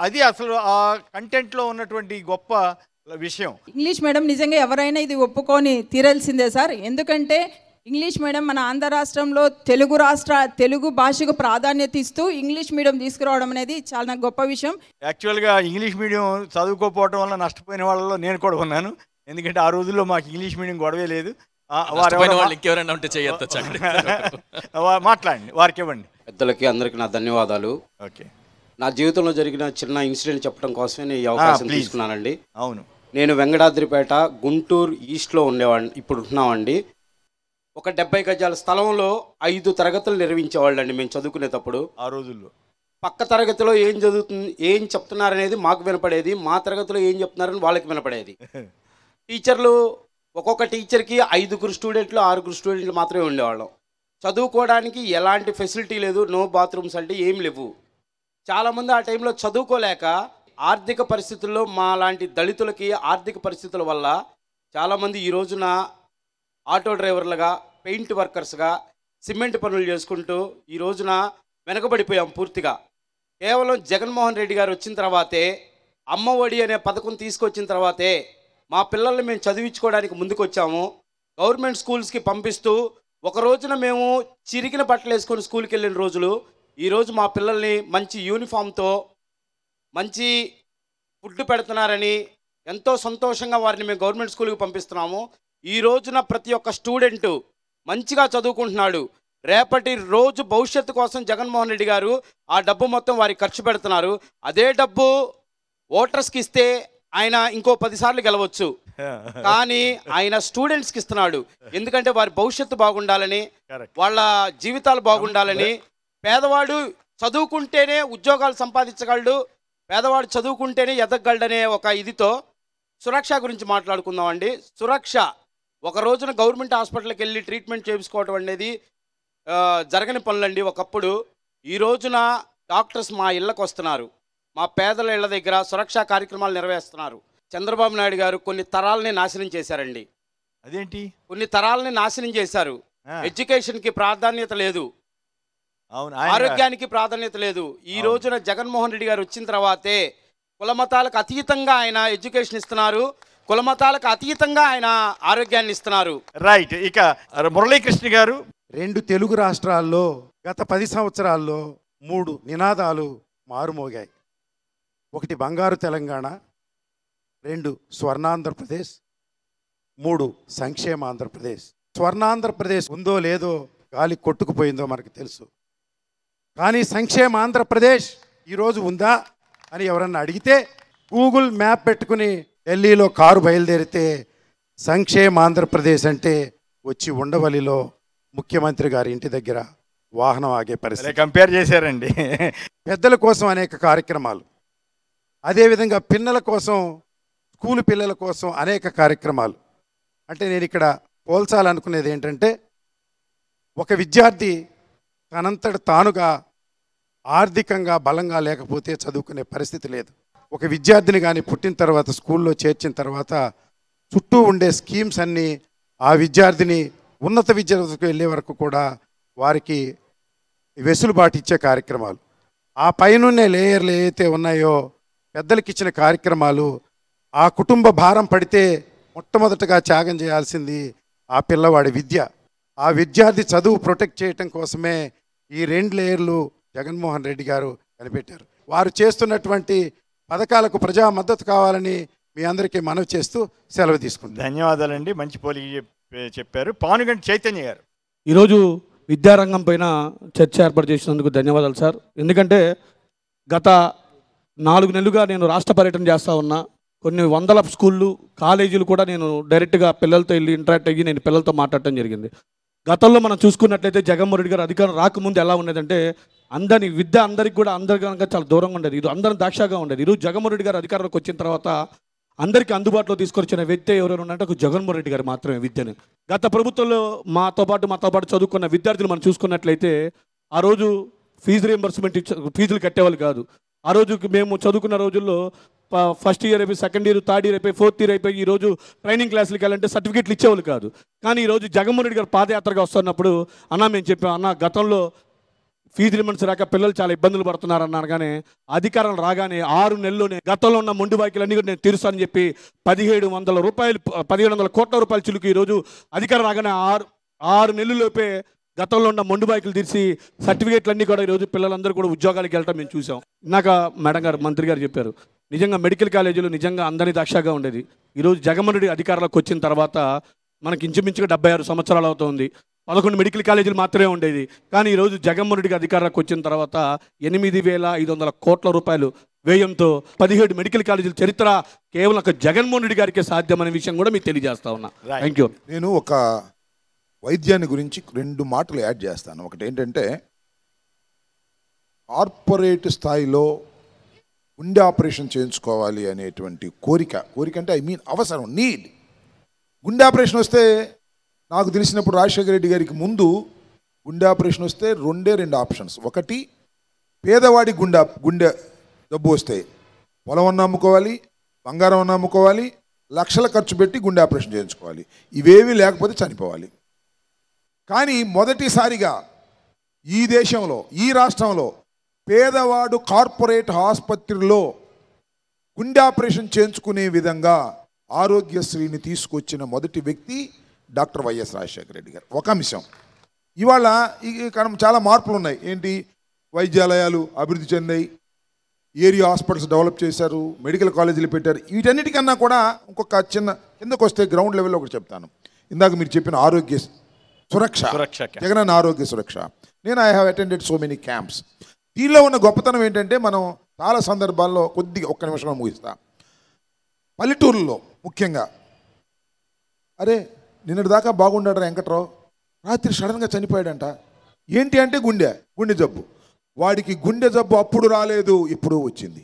అది అసలు ఆ కంటెంట్లో ఉన్నటువంటి గొప్ప విషయం ఇంగ్లీష్ మేడం నిజంగా ఎవరైనా ఇది ఒప్పుకొని తీరాల్సిందే సార్ ఎందుకంటే ఇంగ్లీష్ మీడియం మన ఆంధ్ర రాష్ట్రంలో తెలుగు రాష్ట్ర తెలుగు భాషకు ప్రాధాన్యత ఇస్తూ ఇంగ్లీష్ మీడియం తీసుకురావడం అనేది చాలా గొప్ప విషయం యాక్చువల్గా ఇంగ్లీష్ మీడియం చదువుకోకపోవడం వల్ల నష్టపోయిన వాళ్ళలో నేను కూడా ఉన్నాను ఎందుకంటే ఆ రోజుల్లో మాకు ఇంగ్లీష్ మీడియం గొడవే లేదు [laughs] మాట్లాడండి వారికి ఇవ్వండి పెద్దలకి అందరికీ నా ధన్యవాదాలు ఓకే నా జీవితంలో జరిగిన చిన్న ఇన్సిడెంట్ చెప్పడం కోసమే నేను ఈ అవకాశం తీసుకున్నానండి అవును నేను వెంకటాద్రిపేట గుంటూరు ఈస్ట్లో ఉండేవాడిని ఇప్పుడు ఉంటున్నామండి ఒక డెబ్బై గజాల స్థలంలో ఐదు తరగతులు నిర్వహించేవాళ్ళండి మేము చదువుకునేటప్పుడు ఆ రోజుల్లో పక్క తరగతిలో ఏం చదువుతుంది ఏం చెప్తున్నారనేది మాకు వినపడేది మా తరగతిలో ఏం చెప్తున్నారని వాళ్ళకి వినపడేది [laughs] టీచర్లు ఒక్కొక్క టీచర్కి ఐదుగురు స్టూడెంట్లు ఆరుగురు స్టూడెంట్లు మాత్రమే ఉండేవాళ్ళం చదువుకోవడానికి ఎలాంటి ఫెసిలిటీ లేదు నో బాత్రూమ్స్ అంటే ఏం లేవు చాలామంది ఆ టైంలో చదువుకోలేక ఆర్థిక పరిస్థితుల్లో మా లాంటి దళితులకి ఆర్థిక పరిస్థితుల వల్ల చాలామంది ఈ రోజున ఆటో డ్రైవర్లుగా పెయింట్ వర్కర్స్గా సిమెంట్ పనులు చేసుకుంటూ ఈ రోజున వెనకబడిపోయాం పూర్తిగా కేవలం జగన్మోహన్ రెడ్డి గారు వచ్చిన తర్వాతే అమ్మఒడి అనే పథకం తీసుకొచ్చిన తర్వాతే మా పిల్లల్ని మేము చదివించుకోవడానికి ముందుకొచ్చాము గవర్నమెంట్ స్కూల్స్కి పంపిస్తూ ఒక రోజున మేము చిరిగిన బట్టలు వేసుకొని స్కూల్కి వెళ్ళిన రోజులు ఈరోజు మా పిల్లల్ని మంచి యూనిఫామ్తో మంచి ఫుడ్ పెడుతున్నారని ఎంతో సంతోషంగా వారిని మేము గవర్నమెంట్ స్కూల్కి పంపిస్తున్నాము ఈ రోజున ప్రతి ఒక్క స్టూడెంటు మంచిగా చదువుకుంటున్నాడు రేపటి రోజు భవిష్యత్తు కోసం జగన్మోహన్ రెడ్డి గారు ఆ డబ్బు మొత్తం వారికి ఖర్చు పెడుతున్నారు అదే డబ్బు ఓటర్స్కి ఇస్తే ఆయన ఇంకో పదిసార్లు గెలవచ్చు కానీ ఆయన స్టూడెంట్స్కి ఇస్తున్నాడు ఎందుకంటే వారి భవిష్యత్తు బాగుండాలని వాళ్ళ జీవితాలు బాగుండాలని పేదవాడు చదువుకుంటేనే ఉద్యోగాలు సంపాదించగలడు పేదవాడు చదువుకుంటేనే ఎదగలడనే ఒక ఇదితో సురక్ష గురించి మాట్లాడుకుందాం అండి సురక్ష ఒక రోజున గవర్నమెంట్ హాస్పిటల్కి వెళ్ళి ట్రీట్మెంట్ చేయించుకోవడం అనేది జరగని పనులండి ఒకప్పుడు ఈ రోజున డాక్టర్స్ మా ఇళ్ళకు వస్తున్నారు మా పేదల ఇళ్ల దగ్గర సురక్షా కార్యక్రమాలు నెరవేరుస్తున్నారు చంద్రబాబు నాయుడు గారు కొన్ని తరాలని నాశనం చేశారండి అదేంటి కొన్ని తరాలని నాశనం చేశారు ఎడ్యుకేషన్కి ప్రాధాన్యత లేదు ఆరోగ్యానికి ప్రాధాన్యత లేదు ఈ రోజున జగన్మోహన్ రెడ్డి గారు వచ్చిన తర్వాతే కులమతాలకు అతీతంగా ఆయన ఎడ్యుకేషన్ ఇస్తున్నారు కులమతాలకు అతీతంగా ఆయన ఆరోగ్యాన్ని ఇస్తున్నారు రైట్ ఇక మురళీకృష్ణ గారు రెండు తెలుగు రాష్ట్రాల్లో గత పది సంవత్సరాల్లో మూడు నినాదాలు మారుమోగాయి ఒకటి బంగారు తెలంగాణ రెండు స్వర్ణాంధ్రప్రదేశ్ మూడు సంక్షేమ ఆంధ్రప్రదేశ్ స్వర్ణాంధ్రప్రదేశ్ ఉందో లేదో గాలి కొట్టుకుపోయిందో మనకు తెలుసు కానీ సంక్షేమ ఆంధ్రప్రదేశ్ ఈరోజు ఉందా అని ఎవరన్నా అడిగితే గూగుల్ మ్యాప్ పెట్టుకుని ఢిల్లీలో కారు బయలుదేరితే సంక్షేమ ఆంధ్రప్రదేశ్ అంటే వచ్చి ఉండవల్లిలో ముఖ్యమంత్రి గారి ఇంటి దగ్గర వాహనం ఆగే పరిస్థితి కంపేర్ చేశారండి పెద్దల కోసం అనేక కార్యక్రమాలు అదేవిధంగా పిల్లల కోసం స్కూల్ పిల్లల కోసం అనేక కార్యక్రమాలు అంటే నేను ఇక్కడ పోల్చాలనుకునేది ఏంటంటే ఒక విద్యార్థి తనంతట తానుగా ఆర్థికంగా బలంగా లేకపోతే చదువుకునే పరిస్థితి లేదు ఒక విద్యార్థిని కానీ పుట్టిన తర్వాత స్కూల్లో చేర్చిన తర్వాత చుట్టూ ఉండే స్కీమ్స్ అన్నీ ఆ విద్యార్థిని ఉన్నత విద్యార్థులకు వెళ్ళే వరకు కూడా వారికి వెసులుబాటు ఇచ్చే కార్యక్రమాలు ఆ పైనున్నే లేయర్లు ఏవైతే ఉన్నాయో పెద్దలకి ఇచ్చిన కార్యక్రమాలు ఆ కుటుంబ భారం పడితే మొట్టమొదటగా త్యాగం చేయాల్సింది ఆ పిల్లవాడి విద్య ఆ విద్యార్థి చదువు ప్రొటెక్ట్ చేయటం కోసమే ఈ రెండు లేయర్లు జగన్మోహన్ రెడ్డి గారు కనిపెట్టారు వారు చేస్తున్నటువంటి పథకాలకు ప్రజా మద్దతు కావాలని మీ అందరికీ మనవి చేస్తూ సెలవు తీసుకుంది ధన్యవాదాలండి మంచి పోలి చెప్పారు పానుగంటి చైతన్య గారు ఈరోజు విద్యారంగం పైన చర్చ ఏర్పాటు చేసినందుకు ధన్యవాదాలు సార్ ఎందుకంటే గత నాలుగు నెలలుగా నేను రాష్ట్ర పర్యటన చేస్తూ ఉన్నా కొన్ని వందల స్కూళ్ళు కాలేజీలు కూడా నేను డైరెక్ట్గా పిల్లలతో వెళ్ళి ఇంటరాక్ట్ అయ్యి నేను పిల్లలతో మాట్లాడటం జరిగింది గతంలో మనం చూసుకున్నట్లయితే జగన్మోహన్ రెడ్డి గారు అధికారం రాకముందు ఎలా ఉండేదంటే అందరి విద్య అందరికి కూడా అందరి కనుక చాలా దూరంగా ఉండేది ఇది అందరం దాక్షాగా ఉండేది ఈరోజు జగన్మోహన్ రెడ్డి గారు అధికారంలోకి వచ్చిన తర్వాత అందరికీ అందుబాటులో తీసుకొచ్చిన వ్యక్తి ఎవరైనా ఉన్నట్టు జగన్మోహన్ రెడ్డి గారు మాత్రమే విద్యను గత ప్రభుత్వంలో మాతో పాటు మాతో పాటు చదువుకున్న విద్యార్థులు మనం చూసుకున్నట్లయితే ఆ రోజు ఫీజు రియంబర్స్మెంట్ ఫీజులు కట్టేవాళ్ళు కాదు ఆ రోజు మేము చదువుకున్న రోజుల్లో ఫస్ట్ ఇయర్ అయిపోయి సెకండ్ ఇయర్ థర్డ్ ఇయర్ అయిపోయి ఫోర్త్ ఇయర్ అయిపోయి ఈ రోజు ట్రైనింగ్ క్లాసులకి వెళ్ళాలంటే సర్టిఫికేట్లు ఇచ్చేవాళ్ళు కాదు కానీ ఈరోజు జగన్మోహన్ రెడ్డి గారు పాదయాత్రగా వస్తున్నప్పుడు అన్న మేము చెప్పాం అన్న గతంలో ఫీజు రిమండ్స్ రాక పిల్లలు చాలా ఇబ్బందులు పడుతున్నారు అనగానే అధికారం రాగానే ఆరు నెలల్లోనే గతంలో ఉన్న మొండి బాకీలన్నీ కూడా నేను తీరుస్తానని చెప్పి పదిహేడు వందల రూపాయలు పదిహేడు వందల కోట్ల రూపాయలు చిలుకు ఈరోజు అధికారం రాగానే ఆరు ఆరు నెలల్లోపే గతంలో ఉన్న మొండి బాకీలు తీర్చి సర్టిఫికేట్లన్నీ కూడా ఈరోజు పిల్లలందరూ కూడా ఉద్యోగాలకు వెళ్ళటం మేము చూసాం ఇందాక మేడం గారు మంత్రి గారు చెప్పారు నిజంగా మెడికల్ కాలేజీలో నిజంగా అందరినీ దక్షగా ఉండేది ఈరోజు జగన్మోహన్ అధికారులకు అధికారంలోకి వచ్చిన తర్వాత మనకి ఇంచుమించుగా డెబ్బై ఆరు సంవత్సరాలు అవుతుంది పదకొండు మెడికల్ కాలేజీలు మాత్రమే ఉండేది కానీ ఈరోజు జగన్మోహన్ రెడ్డికి అధికారంలోకి వచ్చిన తర్వాత ఎనిమిది వేల ఐదు వందల కోట్ల రూపాయలు వ్యయంతో పదిహేడు మెడికల్ కాలేజీల చరిత్ర కేవలం ఒక జగన్మోహన్ రెడ్డి గారికే సాధ్యమనే విషయం కూడా మీకు తెలియజేస్తా ఉన్నా థ్యాంక్ యూ నేను ఒక వైద్యాన్ని గురించి రెండు మాటలు యాడ్ చేస్తాను ఒకటి ఏంటంటే కార్పొరేట్ స్థాయిలో గుండె ఆపరేషన్ చేయించుకోవాలి అనేటువంటి కోరిక కోరిక అంటే ఐ మీన్ అవసరం నీడ్ గుండె ఆపరేషన్ వస్తే నాకు తెలిసినప్పుడు రాజశేఖర రెడ్డి గారికి ముందు గుండె ఆపరేషన్ వస్తే రెండే రెండు ఆప్షన్స్ ఒకటి పేదవాడి గుండె గుండె జబ్బు వస్తే పొలం అమ్ముకోవాలి బంగారం అన్న అమ్ముకోవాలి లక్షల ఖర్చు పెట్టి గుండె ఆపరేషన్ చేయించుకోవాలి ఇవేవి లేకపోతే చనిపోవాలి కానీ మొదటిసారిగా ఈ దేశంలో ఈ రాష్ట్రంలో పేదవాడు కార్పొరేట్ ఆసుపత్రిలో గుండె ఆపరేషన్ చేయించుకునే విధంగా ఆరోగ్యశ్రీని తీసుకొచ్చిన మొదటి వ్యక్తి డాక్టర్ వైఎస్ రాజశేఖర రెడ్డి గారు ఒక అంశం ఇవాళ ఇక్కడ చాలా మార్పులు ఉన్నాయి ఏంటి వైద్యాలయాలు అభివృద్ధి చెందాయి ఏరియా హాస్పిటల్స్ డెవలప్ చేశారు మెడికల్ కాలేజీలు పెట్టారు వీటన్నిటికన్నా కూడా ఇంకొక చిన్న కిందకు వస్తే గ్రౌండ్ లెవెల్లో ఒకటి చెప్తాను ఇందాక మీరు చెప్పిన ఆరోగ్య సురక్ష జగనన్న ఆరోగ్య సురక్ష నేను I have attended so many camps దీనిలో ఉన్న గొప్పతనం ఏంటంటే మనం చాలా సందర్భాల్లో కొద్దిగా ఒక్క నిమిషంలో ముగిస్తా పల్లెటూరులో ముఖ్యంగా అరే నిన్నటి దాకా బాగుండాడు వెంకట్రావు రాత్రి సడన్గా చనిపోయాడంట ఏంటి అంటే గుండె గుండె జబ్బు వాడికి గుండె జబ్బు అప్పుడు రాలేదు ఇప్పుడు వచ్చింది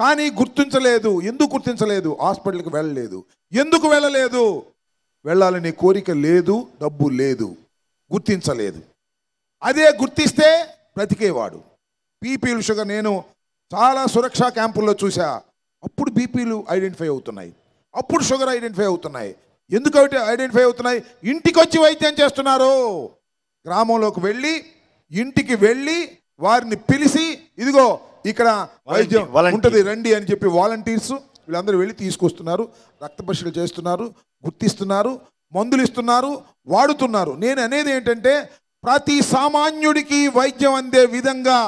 కానీ గుర్తించలేదు ఎందుకు గుర్తించలేదు హాస్పిటల్కి వెళ్ళలేదు ఎందుకు వెళ్ళలేదు వెళ్ళాలనే కోరిక లేదు డబ్బు లేదు గుర్తించలేదు అదే గుర్తిస్తే బ్రతికేవాడు బీపీలు షుగర్ నేను చాలా సురక్షా క్యాంపుల్లో చూసా అప్పుడు బీపీలు ఐడెంటిఫై అవుతున్నాయి అప్పుడు షుగర్ ఐడెంటిఫై అవుతున్నాయి ఎందుకు ఐడెంటిఫై అవుతున్నాయి ఇంటికి వచ్చి వైద్యం చేస్తున్నారు గ్రామంలోకి వెళ్ళి ఇంటికి వెళ్ళి వారిని పిలిచి ఇదిగో ఇక్కడ వైద్యం ఉంటుంది రండి అని చెప్పి వాలంటీర్స్ వీళ్ళందరూ వెళ్ళి తీసుకొస్తున్నారు రక్త పరీక్షలు చేస్తున్నారు గుర్తిస్తున్నారు మందులు ఇస్తున్నారు వాడుతున్నారు నేను అనేది ఏంటంటే ప్రతి సామాన్యుడికి వైద్యం అందే విధంగా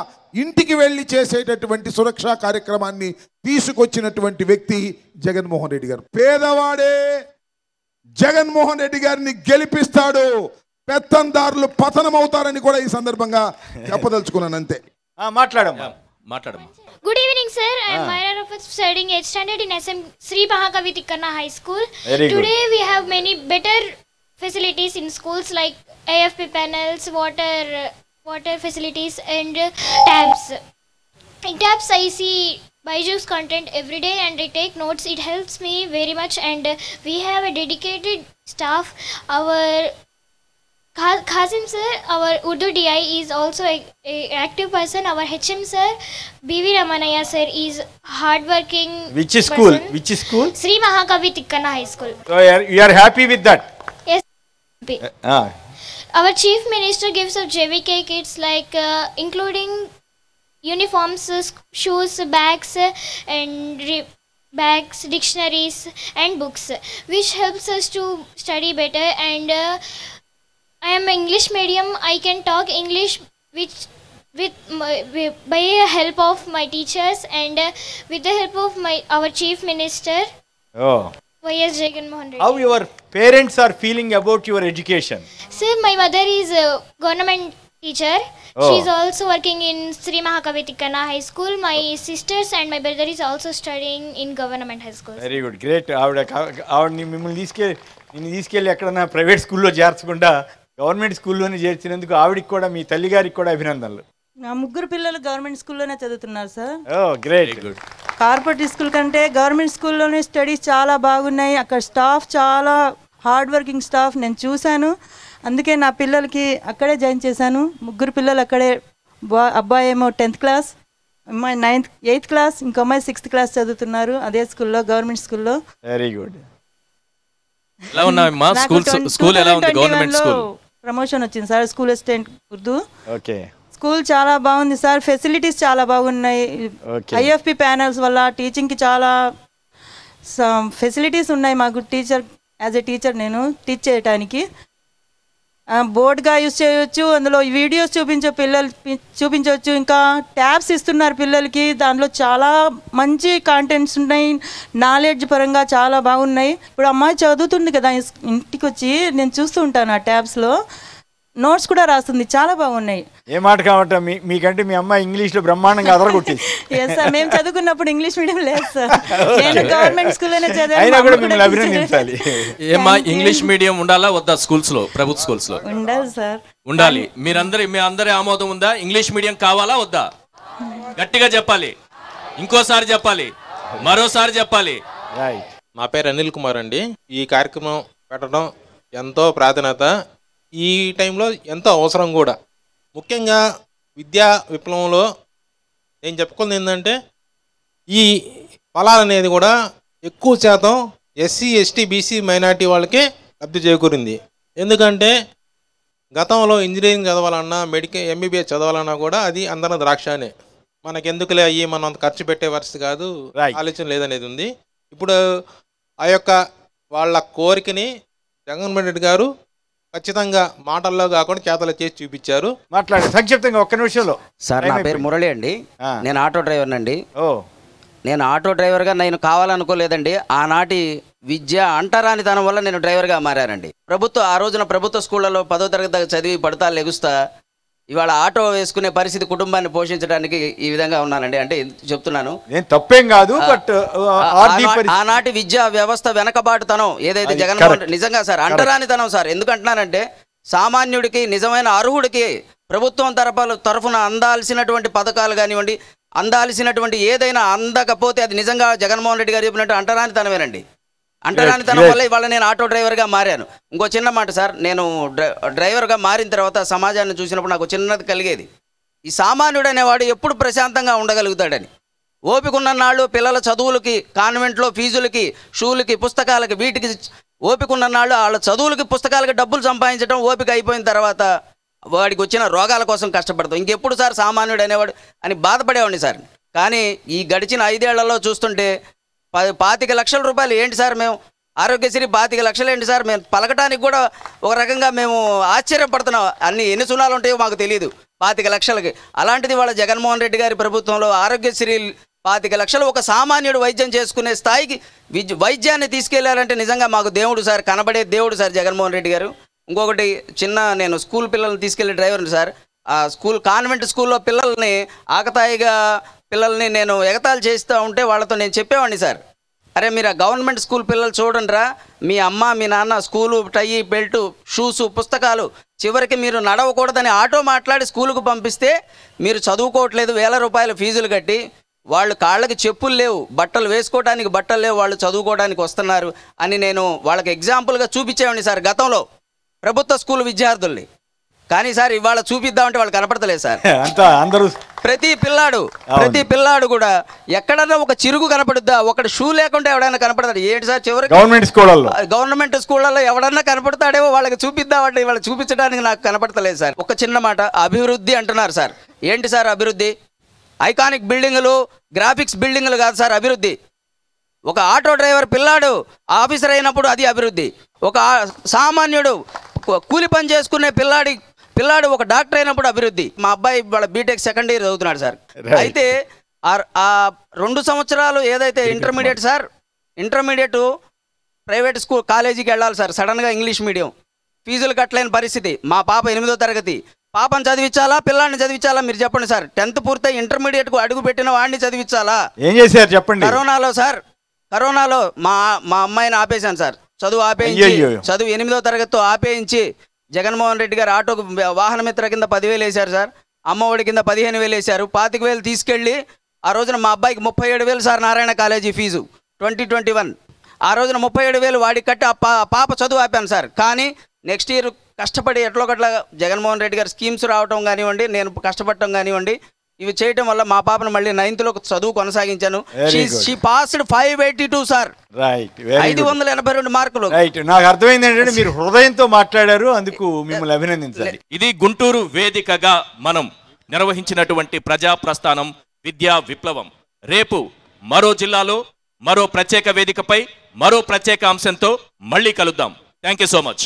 ఇంటికి వెళ్ళి చేసేటటువంటి సురక్షా కార్యక్రమాన్ని తీసుకొచ్చినటువంటి వ్యక్తి జగన్మోహన్ రెడ్డి గారు పేదవాడే జగన్మోహన్ రెడ్డి గారిని గెలిపిస్తాడు పెత్తందారులు పతనం అవుతారని కూడా ఈ సందర్భంగా చెప్పదలుచుకున్నాను అంతే good evening sir I I'm studying eighth standard in SM Shri Mahakavi Tikkanna high school today we have many better facilities in schools like AFP panels water water facilities and tabs tabs I see Byju's content every day and I take notes. It helps me very much and uh, we have a dedicated staff. Our Kazim sir, our Urdu DI is also a, a active person. Our HM sir, BV Ramanaya sir is hardworking. Which is cool. Which is cool. Sri Mahakavi Tikkana High School. So you are, happy with that? Yes. Uh, ah. Our chief minister gives of JVK kids like uh, including uniforms, shoes, bags, and bags, dictionaries, and books, which helps us to study better. And uh, I am English medium. I can talk English, which with my, by help of my teachers and uh, with the help of my our chief minister. Oh. Y.S. How your parents are feeling about your education? Sir, my mother is a uh, government teacher Oh. Also working in Shri Mahakavi Mahakavitikana high school my sisters and my brother is also studying in government high school very good great ఆవిడ ఆవిడ మిమ్మల్ని తీసుకెళ్ళి నిన్ను తీసుకెళ్ళి ఎక్కడన్నా private స్కూల్లో చేర్చకుండా government స్కూల్లోనే చేర్చినందుకు ఆవిడకి కూడా మీ తల్లి గారికి కూడా అభినందనలు నా ముగ్గురు పిల్లలు గవర్నమెంట్ స్కూల్లోనే చదువుతున్నారు sir oh great good corporate school కంటే గవర్నమెంట్ స్కూల్లోనే స్టడీస్ చాలా బాగున్నాయి అక్కడ స్టాఫ్ చాలా హార్డ్ వర్కింగ్ స్టాఫ్ నేను చూశాను అందుకే నా పిల్లలకి అక్కడే జాయిన్ చేశాను ముగ్గురు పిల్లలు అక్కడే బా అబ్బాయి ఏమో టెన్త్ క్లాస్ అమ్మాయి నైన్త్ ఎయిత్ క్లాస్ ఇంకో అమ్మాయి సిక్స్త్ క్లాస్ చదువుతున్నారు అదే స్కూల్లో గవర్నమెంట్ స్కూల్లో వెరీ గుడ్ ఎలా స్కూల్ స్కూల్ ఎలా ఉంది గవర్నమెంట్ స్కూల్ ప్రమోషన్ వచ్చింది sir school assistant Urdu okay school చాలా బాగుంది సార్ ఫెసిలిటీస్ చాలా బాగున్నాయి ఐఎఫ్పి ప్యానల్స్ వల్ల టీచింగ్కి చాలా ఫెసిలిటీస్ ఉన్నాయి మాకు టీచర్ యాజ్ ఏ టీచర్ నేను టీచ్ చేయడానికి బోర్డ్గా యూజ్ చేయవచ్చు అందులో వీడియోస్ చూపించే పిల్లలు చూపించవచ్చు ఇంకా ట్యాబ్స్ ఇస్తున్నారు పిల్లలకి దాంట్లో చాలా మంచి కాంటెంట్స్ ఉన్నాయి నాలెడ్జ్ పరంగా చాలా బాగున్నాయి ఇప్పుడు అమ్మాయి చదువుతుంది కదా ఇంటికి వచ్చి నేను చూస్తూ ఉంటాను ఆ ట్యాబ్స్లో నోట్స్ కూడా రాస్తుంది చాలా బాగున్నాయి ఏ మాట కాబట్టి మీ మీకంటే మీ అమ్మాయి ఇంగ్లీష్లో బ్రహ్మాండంగా అదరగొట్టి సార్ మేము చదువుకున్నప్పుడు ఇంగ్లీష్ మీడియం లేదు సార్ [laughs] నేను గవర్నమెంట్ స్కూల్లోనే చదివాను అభినందించాలి ఏమా ఇంగ్లీష్ మీడియం ఉండాలా వద్దా స్కూల్స్ లో ప్రభుత్వ స్కూల్స్ లో ఉండాలి సార్ ఉండాలి మీరందరి మీ అందరి ఆమోదం ఉందా ఇంగ్లీష్ మీడియం కావాలా వద్దా గట్టిగా చెప్పాలి ఇంకోసారి చెప్పాలి మరోసారి చెప్పాలి మా పేరు అనిల్ కుమార్ అండి ఈ కార్యక్రమం పెట్టడం ఎంతో ప్రాధాన్యత ఈ టైంలో ఎంతో అవసరం కూడా ముఖ్యంగా విద్యా విప్లవంలో నేను చెప్పుకుంది ఏంటంటే ఈ ఫలాలు అనేది కూడా ఎక్కువ శాతం ఎస్సీ ఎస్టీ బీసీ మైనార్టీ వాళ్ళకి లబ్ధి చేకూరింది ఎందుకంటే గతంలో ఇంజనీరింగ్ చదవాలన్నా మెడికల్ ఎంబీబీఎస్ చదవాలన్నా కూడా అది అందరం ద్రాక్షనే మనకెందుకులే అయ్యి మనం అంత ఖర్చు పెట్టే వరుస కాదు ఆలోచన లేదనేది ఉంది ఇప్పుడు ఆ యొక్క వాళ్ళ కోరికని జగన్మోహన్ రెడ్డి గారు ఖచ్చితంగా మాటల్లో కాకుండా చేతలు చేసి చూపించారు మాట్లాడి సంక్షిప్తంగా ఒక్క నిమిషంలో సార్ నా పేరు మురళి అండి నేను ఆటో డ్రైవర్ అండి ఓ నేను ఆటో డ్రైవర్గా నేను కావాలనుకోలేదండి ఆనాటి విద్య అంటరాని దాని వల్ల నేను డ్రైవర్గా మారానండి ప్రభుత్వ ఆ రోజున ప్రభుత్వ స్కూళ్ళలో పదో తరగతి చదివి పడతా లెగుస్తా ఇవాళ ఆటో వేసుకునే పరిస్థితి కుటుంబాన్ని పోషించడానికి ఈ విధంగా ఉన్నానండి అంటే చెప్తున్నాను నేను తప్పేం కాదు బట్ ఆనాటి విద్యా వ్యవస్థ వెనకబాటుతనం ఏదైతే జగన్ నిజంగా సార్ అంటరానితనం సార్ ఎందుకంటున్నానంటే సామాన్యుడికి నిజమైన అర్హుడికి ప్రభుత్వం తరపు తరఫున అందాల్సినటువంటి పథకాలు కానివ్వండి అందాల్సినటువంటి ఏదైనా అందకపోతే అది నిజంగా జగన్మోహన్ రెడ్డి గారు చెప్పినట్టు అంటరానితనమేనండి అంటరాని తన వల్ల ఇవాళ నేను ఆటో డ్రైవర్గా మారాను ఇంకో చిన్న మాట సార్ నేను డ్రైవర్గా మారిన తర్వాత సమాజాన్ని చూసినప్పుడు నాకు చిన్నది కలిగేది ఈ సామాన్యుడు అనేవాడు ఎప్పుడు ప్రశాంతంగా ఉండగలుగుతాడని ఓపికన్న నాళ్ళు పిల్లల చదువులకి కాన్వెంట్లో ఫీజులకి షూలకి పుస్తకాలకి వీటికి ఓపికన్న నాళ్ళు వాళ్ళ చదువులకి పుస్తకాలకి డబ్బులు సంపాదించడం ఓపిక అయిపోయిన తర్వాత వాడికి వచ్చిన రోగాల కోసం కష్టపడతాం ఇంకెప్పుడు సార్ సామాన్యుడు అనేవాడు అని బాధపడేవాడిని సార్ కానీ ఈ గడిచిన ఐదేళ్లలో చూస్తుంటే పాతిక లక్షల రూపాయలు ఏంటి సార్ మేము ఆరోగ్యశ్రీ పాతిక లక్షలు ఏంటి సార్ మేము పలకటానికి కూడా ఒక రకంగా మేము ఆశ్చర్యపడుతున్నాం అన్ని ఎన్ని సునాలు ఉంటాయో మాకు తెలియదు పాతిక లక్షలకి అలాంటిది వాళ్ళ జగన్మోహన్ రెడ్డి గారి ప్రభుత్వంలో ఆరోగ్యశ్రీ పాతిక లక్షలు ఒక సామాన్యుడు వైద్యం చేసుకునే స్థాయికి విద్య వైద్యాన్ని తీసుకెళ్లారంటే నిజంగా మాకు దేవుడు సార్ కనబడే దేవుడు సార్ జగన్మోహన్ రెడ్డి గారు ఇంకొకటి చిన్న నేను స్కూల్ పిల్లల్ని తీసుకెళ్లే డ్రైవర్ని సార్ ఆ స్కూల్ కాన్వెంట్ స్కూల్లో పిల్లల్ని ఆకతాయిగా పిల్లల్ని నేను ఎగతాలు చేస్తూ ఉంటే వాళ్ళతో నేను చెప్పేవాడిని సార్ అరే మీరు ఆ గవర్నమెంట్ స్కూల్ పిల్లలు చూడండిరా మీ అమ్మ మీ నాన్న స్కూలు టై బెల్టు షూస్ పుస్తకాలు చివరికి మీరు నడవకూడదని ఆటో మాట్లాడి స్కూలుకు పంపిస్తే మీరు చదువుకోవట్లేదు వేల రూపాయల ఫీజులు కట్టి వాళ్ళు కాళ్ళకి చెప్పులు లేవు బట్టలు వేసుకోవడానికి బట్టలు లేవు వాళ్ళు చదువుకోవడానికి వస్తున్నారు అని నేను వాళ్ళకి ఎగ్జాంపుల్గా చూపించేవాడిని సార్ గతంలో ప్రభుత్వ స్కూల్ విద్యార్థుల్ని కానీ సార్ ఇవాళ చూపిద్దామంటే వాళ్ళు కనపడతలేదు సార్ [laughs] అంతా అందరూ ప్రతి పిల్లాడు ప్రతి పిల్లాడు కూడా ఎక్కడన్నా ఒక చిరుగు కనపడుద్దా ఒకటి షూ లేకుండా ఎవడైనా కనపడతాడు ఏంటి సార్ చివరి గవర్నమెంట్ స్కూళ్ళలో గవర్నమెంట్ స్కూళ్ళలో ఎవడన్నా కనపడతాడేమో వాళ్ళకి చూపిద్దామంటే ఇవాళ చూపించడానికి నాకు కనపడతలేదు సార్ ఒక చిన్న మాట అభివృద్ధి అంటున్నారు సార్ ఏంటి సార్ అభివృద్ధి ఐకానిక్ బిల్డింగులు గ్రాఫిక్స్ బిల్డింగులు కాదు సార్ అభివృద్ధి ఒక ఆటో డ్రైవర్ పిల్లాడు ఆఫీసర్ అయినప్పుడు అది అభివృద్ధి ఒక సామాన్యుడు కూలి పని చేసుకునే పిల్లాడి పిల్లాడు ఒక డాక్టర్ అయినప్పుడు అభివృద్ధి మా అబ్బాయి వాళ్ళ బీటెక్ సెకండ్ ఇయర్ చదువుతున్నాడు సార్ అయితే ఆ రెండు సంవత్సరాలు ఏదైతే intermediate sir intermediate private school కాలేజీకి వెళ్ళాలి సార్ సడన్గా ఇంగ్లీష్ మీడియం ఫీజులు కట్టలేని పరిస్థితి మా పాప ఎనిమిదో తరగతి పాపను చదివించాలా పిల్లాన్ని చదివించాలా మీరు చెప్పండి సార్ టెన్త్ పూర్తయి ఇంటర్మీడియట్ కు అడుగు పెట్టిన వాడిని చదివించాలా ఏం చేశారు చెప్పండి కరోనాలో సార్ కరోనాలో మా మా అమ్మాయిని ఆపేశాను సార్ చదువు ఆపేయించి చదువు ఎనిమిదో తరగతితో ఆపేయించి జగన్మోహన్ రెడ్డి గారు ఆటోకు వాహనమిత్ర కింద పదివేలు వేశారు సార్ అమ్మఒడి కింద పదిహేను వేలు వేశారు పాతిక వేలు తీసుకెళ్ళి ఆ రోజున మా అబ్బాయికి ముప్పై ఏడు వేలు sir Narayana college fee twenty twenty one ఆ రోజున ముప్పై ఏడు వేలు వాడికి కట్టి ఆ పా పాప చదువు ఆపాను సార్ కానీ నెక్స్ట్ ఇయర్ కష్టపడి ఎట్లొకట్లా జగన్మోహన్ రెడ్డి గారు స్కీమ్స్ రావటం కానివ్వండి నేను కష్టపడటం కానివ్వండి ఇవి చేయటం వల్ల మా పాపను మళ్ళీ నైన్త్ లో చదువు కొనసాగించాను passed five eighty two sir ఐదు వందల ఎనభై రెండు మార్కులు నాకు అర్థమైంది ఏంటంటే మీరు హృదయంతో మాట్లాడారు అందుకు మిమ్మల్ని అభినందించాలి ఇది గుంటూరు వేదికగా మనం నిర్వహించినటువంటి ప్రజా ప్రస్థానం విద్యా విప్లవం రేపు మరో జిల్లాలో మరో ప్రత్యేక వేదికపై మరో ప్రత్యేక అంశంతో మళ్ళీ కలుద్దాం థ్యాంక్ యూ సో మచ్